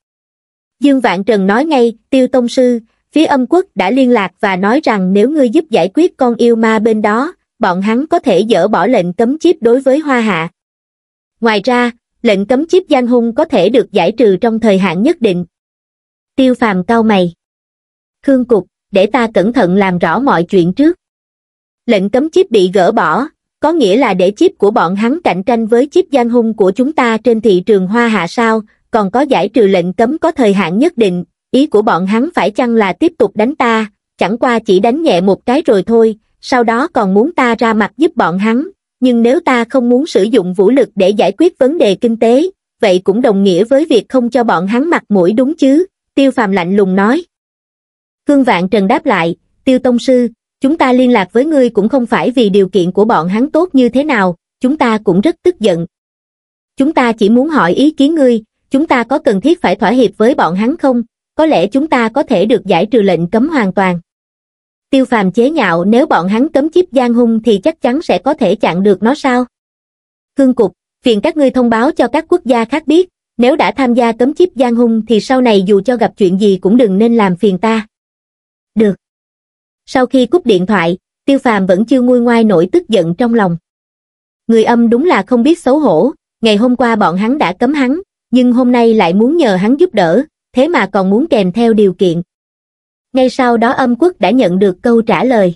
Dương Vạn Trần nói ngay, Tiêu Tông Sư, phía âm quốc đã liên lạc và nói rằng nếu ngươi giúp giải quyết con yêu ma bên đó, bọn hắn có thể dỡ bỏ lệnh cấm chip đối với Hoa Hạ. Ngoài ra, lệnh cấm chip gian hung có thể được giải trừ trong thời hạn nhất định. Tiêu phàm cao mày. Khương Cục, để ta cẩn thận làm rõ mọi chuyện trước. Lệnh cấm chip bị gỡ bỏ, có nghĩa là để chip của bọn hắn cạnh tranh với chip gian hung của chúng ta trên thị trường hoa hạ sao, còn có giải trừ lệnh cấm có thời hạn nhất định, ý của bọn hắn phải chăng là tiếp tục đánh ta, chẳng qua chỉ đánh nhẹ một cái rồi thôi, sau đó còn muốn ta ra mặt giúp bọn hắn, nhưng nếu ta không muốn sử dụng vũ lực để giải quyết vấn đề kinh tế, vậy cũng đồng nghĩa với việc không cho bọn hắn mặt mũi đúng chứ, tiêu phàm lạnh lùng nói. Khương Vạn Trần đáp lại, tiêu tông sư, chúng ta liên lạc với ngươi cũng không phải vì điều kiện của bọn hắn tốt như thế nào, chúng ta cũng rất tức giận. Chúng ta chỉ muốn hỏi ý kiến ngươi, chúng ta có cần thiết phải thỏa hiệp với bọn hắn không, có lẽ chúng ta có thể được giải trừ lệnh cấm hoàn toàn tiêu phàm chế nhạo nếu bọn hắn cấm chip giang hung thì chắc chắn sẽ có thể chặn được nó sao? Cương cục, phiền các ngươi thông báo cho các quốc gia khác biết, nếu đã tham gia cấm chip giang hung thì sau này dù cho gặp chuyện gì cũng đừng nên làm phiền ta. Được. Sau khi cúp điện thoại, tiêu phàm vẫn chưa nguôi ngoai nổi tức giận trong lòng. Người âm đúng là không biết xấu hổ, ngày hôm qua bọn hắn đã cấm hắn, nhưng hôm nay lại muốn nhờ hắn giúp đỡ, thế mà còn muốn kèm theo điều kiện, ngay sau đó âm quốc đã nhận được câu trả lời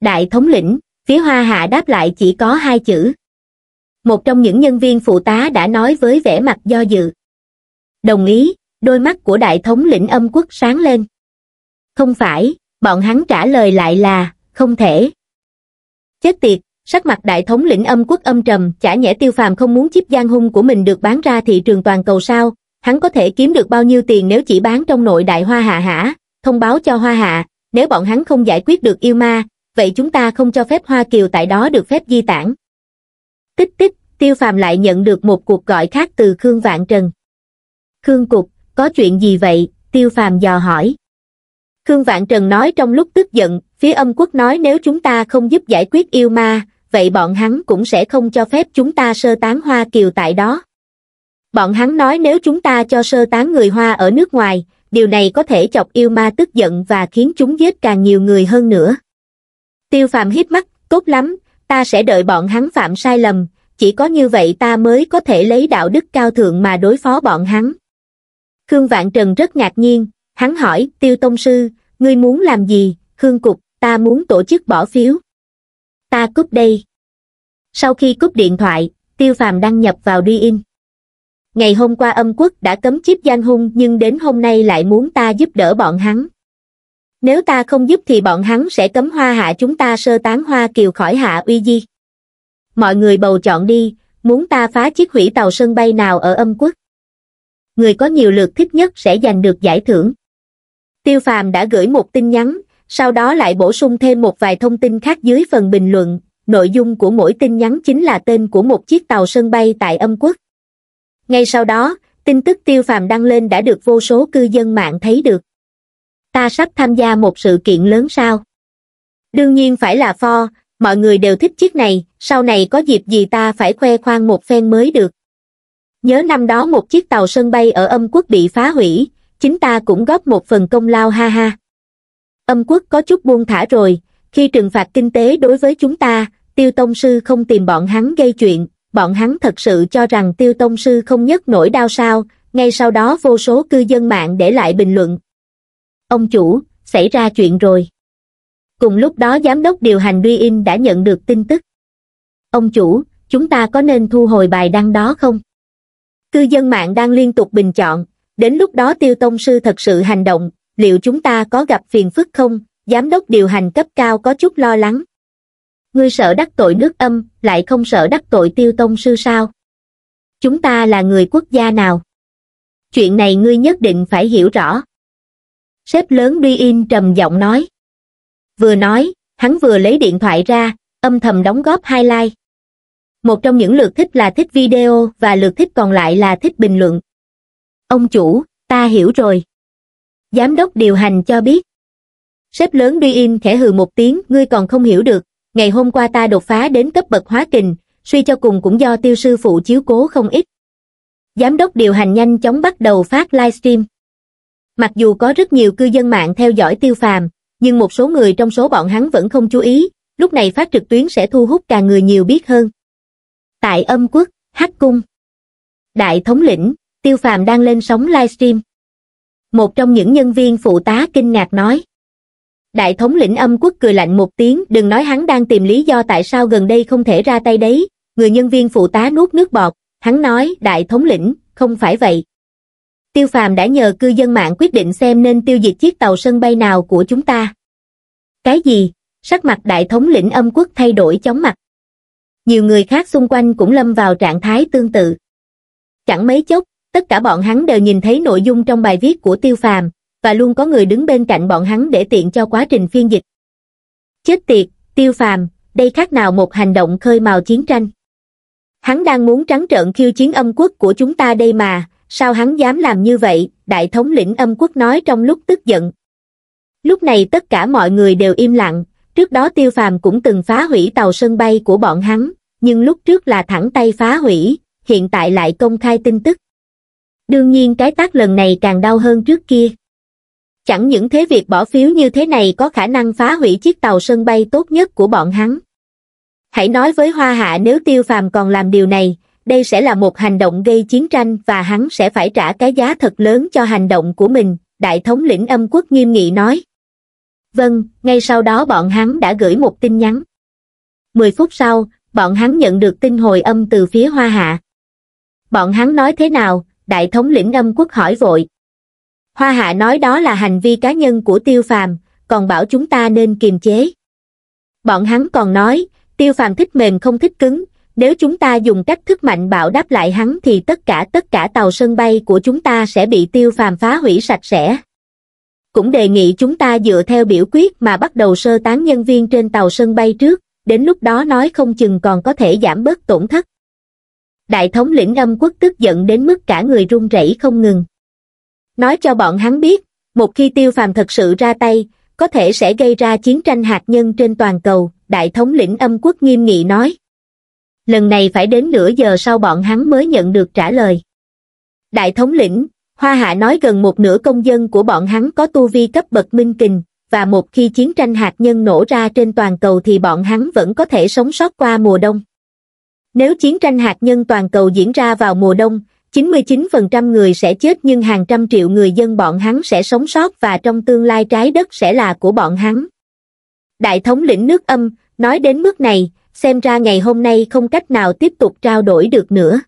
đại thống lĩnh phía hoa hạ đáp lại chỉ có hai chữ một trong những nhân viên phụ tá đã nói với vẻ mặt do dự đồng ý đôi mắt của đại thống lĩnh âm quốc sáng lên không phải bọn hắn trả lời lại là không thể chết tiệt sắc mặt đại thống lĩnh âm quốc âm trầm chả nhẽ tiêu phàm không muốn chiếc giang hung của mình được bán ra thị trường toàn cầu sao hắn có thể kiếm được bao nhiêu tiền nếu chỉ bán trong nội đại hoa hạ hả thông báo cho Hoa Hạ, nếu bọn hắn không giải quyết được yêu ma, vậy chúng ta không cho phép Hoa Kiều tại đó được phép di tản. Tích tích, Tiêu Phàm lại nhận được một cuộc gọi khác từ Khương Vạn Trần. Khương Cục, có chuyện gì vậy? Tiêu Phàm dò hỏi. Khương Vạn Trần nói trong lúc tức giận, phía âm quốc nói nếu chúng ta không giúp giải quyết yêu ma, vậy bọn hắn cũng sẽ không cho phép chúng ta sơ tán Hoa Kiều tại đó. Bọn hắn nói nếu chúng ta cho sơ tán người Hoa ở nước ngoài, điều này có thể chọc yêu ma tức giận và khiến chúng giết càng nhiều người hơn nữa. Tiêu phàm hít mắt, tốt lắm, ta sẽ đợi bọn hắn phạm sai lầm, chỉ có như vậy ta mới có thể lấy đạo đức cao thượng mà đối phó bọn hắn. Khương Vạn Trần rất ngạc nhiên, hắn hỏi, tiêu tông sư, ngươi muốn làm gì, Khương Cục, ta muốn tổ chức bỏ phiếu. Ta cúp đây. Sau khi cúp điện thoại, tiêu phàm đăng nhập vào đi in ngày hôm qua âm quốc đã cấm chiếp gian hung nhưng đến hôm nay lại muốn ta giúp đỡ bọn hắn nếu ta không giúp thì bọn hắn sẽ cấm hoa hạ chúng ta sơ tán hoa kiều khỏi hạ uy di mọi người bầu chọn đi muốn ta phá chiếc hủy tàu sân bay nào ở âm quốc người có nhiều lượt thích nhất sẽ giành được giải thưởng tiêu phàm đã gửi một tin nhắn sau đó lại bổ sung thêm một vài thông tin khác dưới phần bình luận nội dung của mỗi tin nhắn chính là tên của một chiếc tàu sân bay tại âm quốc ngay sau đó tin tức tiêu phàm đăng lên đã được vô số cư dân mạng thấy được ta sắp tham gia một sự kiện lớn sao đương nhiên phải là pho mọi người đều thích chiếc này sau này có dịp gì ta phải khoe khoang một phen mới được nhớ năm đó một chiếc tàu sân bay ở âm quốc bị phá hủy chính ta cũng góp một phần công lao ha ha âm quốc có chút buông thả rồi khi trừng phạt kinh tế đối với chúng ta tiêu tông sư không tìm bọn hắn gây chuyện bọn hắn thật sự cho rằng tiêu tông sư không nhấc nổi đau sao, ngay sau đó vô số cư dân mạng để lại bình luận. Ông chủ, xảy ra chuyện rồi. Cùng lúc đó giám đốc điều hành Duy In đã nhận được tin tức. Ông chủ, chúng ta có nên thu hồi bài đăng đó không? Cư dân mạng đang liên tục bình chọn, đến lúc đó tiêu tông sư thật sự hành động, liệu chúng ta có gặp phiền phức không? Giám đốc điều hành cấp cao có chút lo lắng ngươi sợ đắc tội nước âm, lại không sợ đắc tội tiêu tông sư sao? Chúng ta là người quốc gia nào? Chuyện này ngươi nhất định phải hiểu rõ. Sếp lớn Duy In trầm giọng nói. Vừa nói, hắn vừa lấy điện thoại ra, âm thầm đóng góp highlight. Một trong những lượt thích là thích video và lượt thích còn lại là thích bình luận. Ông chủ, ta hiểu rồi. Giám đốc điều hành cho biết. Sếp lớn Duy In khẽ hừ một tiếng, ngươi còn không hiểu được, ngày hôm qua ta đột phá đến cấp bậc hóa kình, suy cho cùng cũng do tiêu sư phụ chiếu cố không ít. Giám đốc điều hành nhanh chóng bắt đầu phát livestream. Mặc dù có rất nhiều cư dân mạng theo dõi tiêu phàm, nhưng một số người trong số bọn hắn vẫn không chú ý, lúc này phát trực tuyến sẽ thu hút càng người nhiều biết hơn. Tại âm quốc, Hắc Cung Đại thống lĩnh, tiêu phàm đang lên sóng livestream. Một trong những nhân viên phụ tá kinh ngạc nói đại thống lĩnh âm quốc cười lạnh một tiếng đừng nói hắn đang tìm lý do tại sao gần đây không thể ra tay đấy người nhân viên phụ tá nuốt nước bọt hắn nói đại thống lĩnh không phải vậy tiêu phàm đã nhờ cư dân mạng quyết định xem nên tiêu diệt chiếc tàu sân bay nào của chúng ta cái gì sắc mặt đại thống lĩnh âm quốc thay đổi chóng mặt nhiều người khác xung quanh cũng lâm vào trạng thái tương tự chẳng mấy chốc tất cả bọn hắn đều nhìn thấy nội dung trong bài viết của tiêu phàm và luôn có người đứng bên cạnh bọn hắn để tiện cho quá trình phiên dịch. Chết tiệt, tiêu phàm, đây khác nào một hành động khơi mào chiến tranh. Hắn đang muốn trắng trợn khiêu chiến âm quốc của chúng ta đây mà, sao hắn dám làm như vậy, đại thống lĩnh âm quốc nói trong lúc tức giận. Lúc này tất cả mọi người đều im lặng, trước đó tiêu phàm cũng từng phá hủy tàu sân bay của bọn hắn, nhưng lúc trước là thẳng tay phá hủy, hiện tại lại công khai tin tức. Đương nhiên cái tác lần này càng đau hơn trước kia. Chẳng những thế việc bỏ phiếu như thế này có khả năng phá hủy chiếc tàu sân bay tốt nhất của bọn hắn. Hãy nói với Hoa Hạ nếu Tiêu Phàm còn làm điều này, đây sẽ là một hành động gây chiến tranh và hắn sẽ phải trả cái giá thật lớn cho hành động của mình, Đại thống lĩnh âm quốc nghiêm nghị nói. Vâng, ngay sau đó bọn hắn đã gửi một tin nhắn. Mười phút sau, bọn hắn nhận được tin hồi âm từ phía Hoa Hạ. Bọn hắn nói thế nào, Đại thống lĩnh âm quốc hỏi vội. Hoa Hạ nói đó là hành vi cá nhân của Tiêu Phàm, còn bảo chúng ta nên kiềm chế. Bọn hắn còn nói, Tiêu Phàm thích mềm không thích cứng, nếu chúng ta dùng cách thức mạnh bạo đáp lại hắn thì tất cả tất cả tàu sân bay của chúng ta sẽ bị Tiêu Phàm phá hủy sạch sẽ. Cũng đề nghị chúng ta dựa theo biểu quyết mà bắt đầu sơ tán nhân viên trên tàu sân bay trước, đến lúc đó nói không chừng còn có thể giảm bớt tổn thất. Đại thống lĩnh âm quốc tức giận đến mức cả người run rẩy không ngừng nói cho bọn hắn biết một khi tiêu phàm thật sự ra tay có thể sẽ gây ra chiến tranh hạt nhân trên toàn cầu đại thống lĩnh âm quốc nghiêm nghị nói lần này phải đến nửa giờ sau bọn hắn mới nhận được trả lời đại thống lĩnh hoa hạ nói gần một nửa công dân của bọn hắn có tu vi cấp bậc minh kình và một khi chiến tranh hạt nhân nổ ra trên toàn cầu thì bọn hắn vẫn có thể sống sót qua mùa đông nếu chiến tranh hạt nhân toàn cầu diễn ra vào mùa đông 99% người sẽ chết nhưng hàng trăm triệu người dân bọn hắn sẽ sống sót và trong tương lai trái đất sẽ là của bọn hắn. Đại thống lĩnh nước âm, nói đến mức này, xem ra ngày hôm nay không cách nào tiếp tục trao đổi được nữa.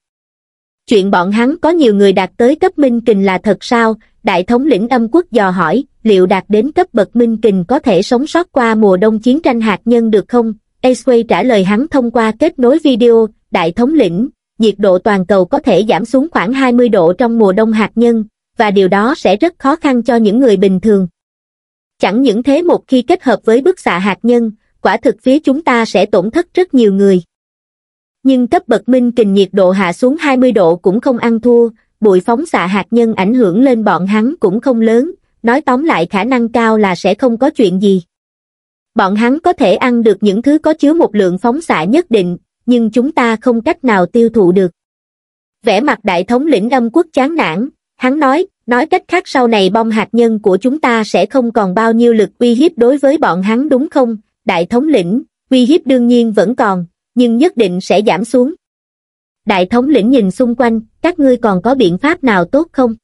Chuyện bọn hắn có nhiều người đạt tới cấp minh kình là thật sao? Đại thống lĩnh âm quốc dò hỏi, liệu đạt đến cấp bậc minh kình có thể sống sót qua mùa đông chiến tranh hạt nhân được không? Aceway trả lời hắn thông qua kết nối video, đại thống lĩnh, nhiệt độ toàn cầu có thể giảm xuống khoảng 20 độ trong mùa đông hạt nhân, và điều đó sẽ rất khó khăn cho những người bình thường. Chẳng những thế một khi kết hợp với bức xạ hạt nhân, quả thực phía chúng ta sẽ tổn thất rất nhiều người. Nhưng cấp bậc minh kình nhiệt độ hạ xuống 20 độ cũng không ăn thua, bụi phóng xạ hạt nhân ảnh hưởng lên bọn hắn cũng không lớn, nói tóm lại khả năng cao là sẽ không có chuyện gì. Bọn hắn có thể ăn được những thứ có chứa một lượng phóng xạ nhất định, nhưng chúng ta không cách nào tiêu thụ được. Vẻ mặt đại thống lĩnh âm quốc chán nản, hắn nói, nói cách khác sau này bom hạt nhân của chúng ta sẽ không còn bao nhiêu lực uy hiếp đối với bọn hắn đúng không, đại thống lĩnh, uy hiếp đương nhiên vẫn còn, nhưng nhất định sẽ giảm xuống. Đại thống lĩnh nhìn xung quanh, các ngươi còn có biện pháp nào tốt không?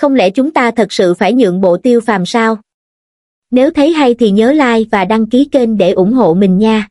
Không lẽ chúng ta thật sự phải nhượng bộ tiêu phàm sao? Nếu thấy hay thì nhớ like và đăng ký kênh để ủng hộ mình nha.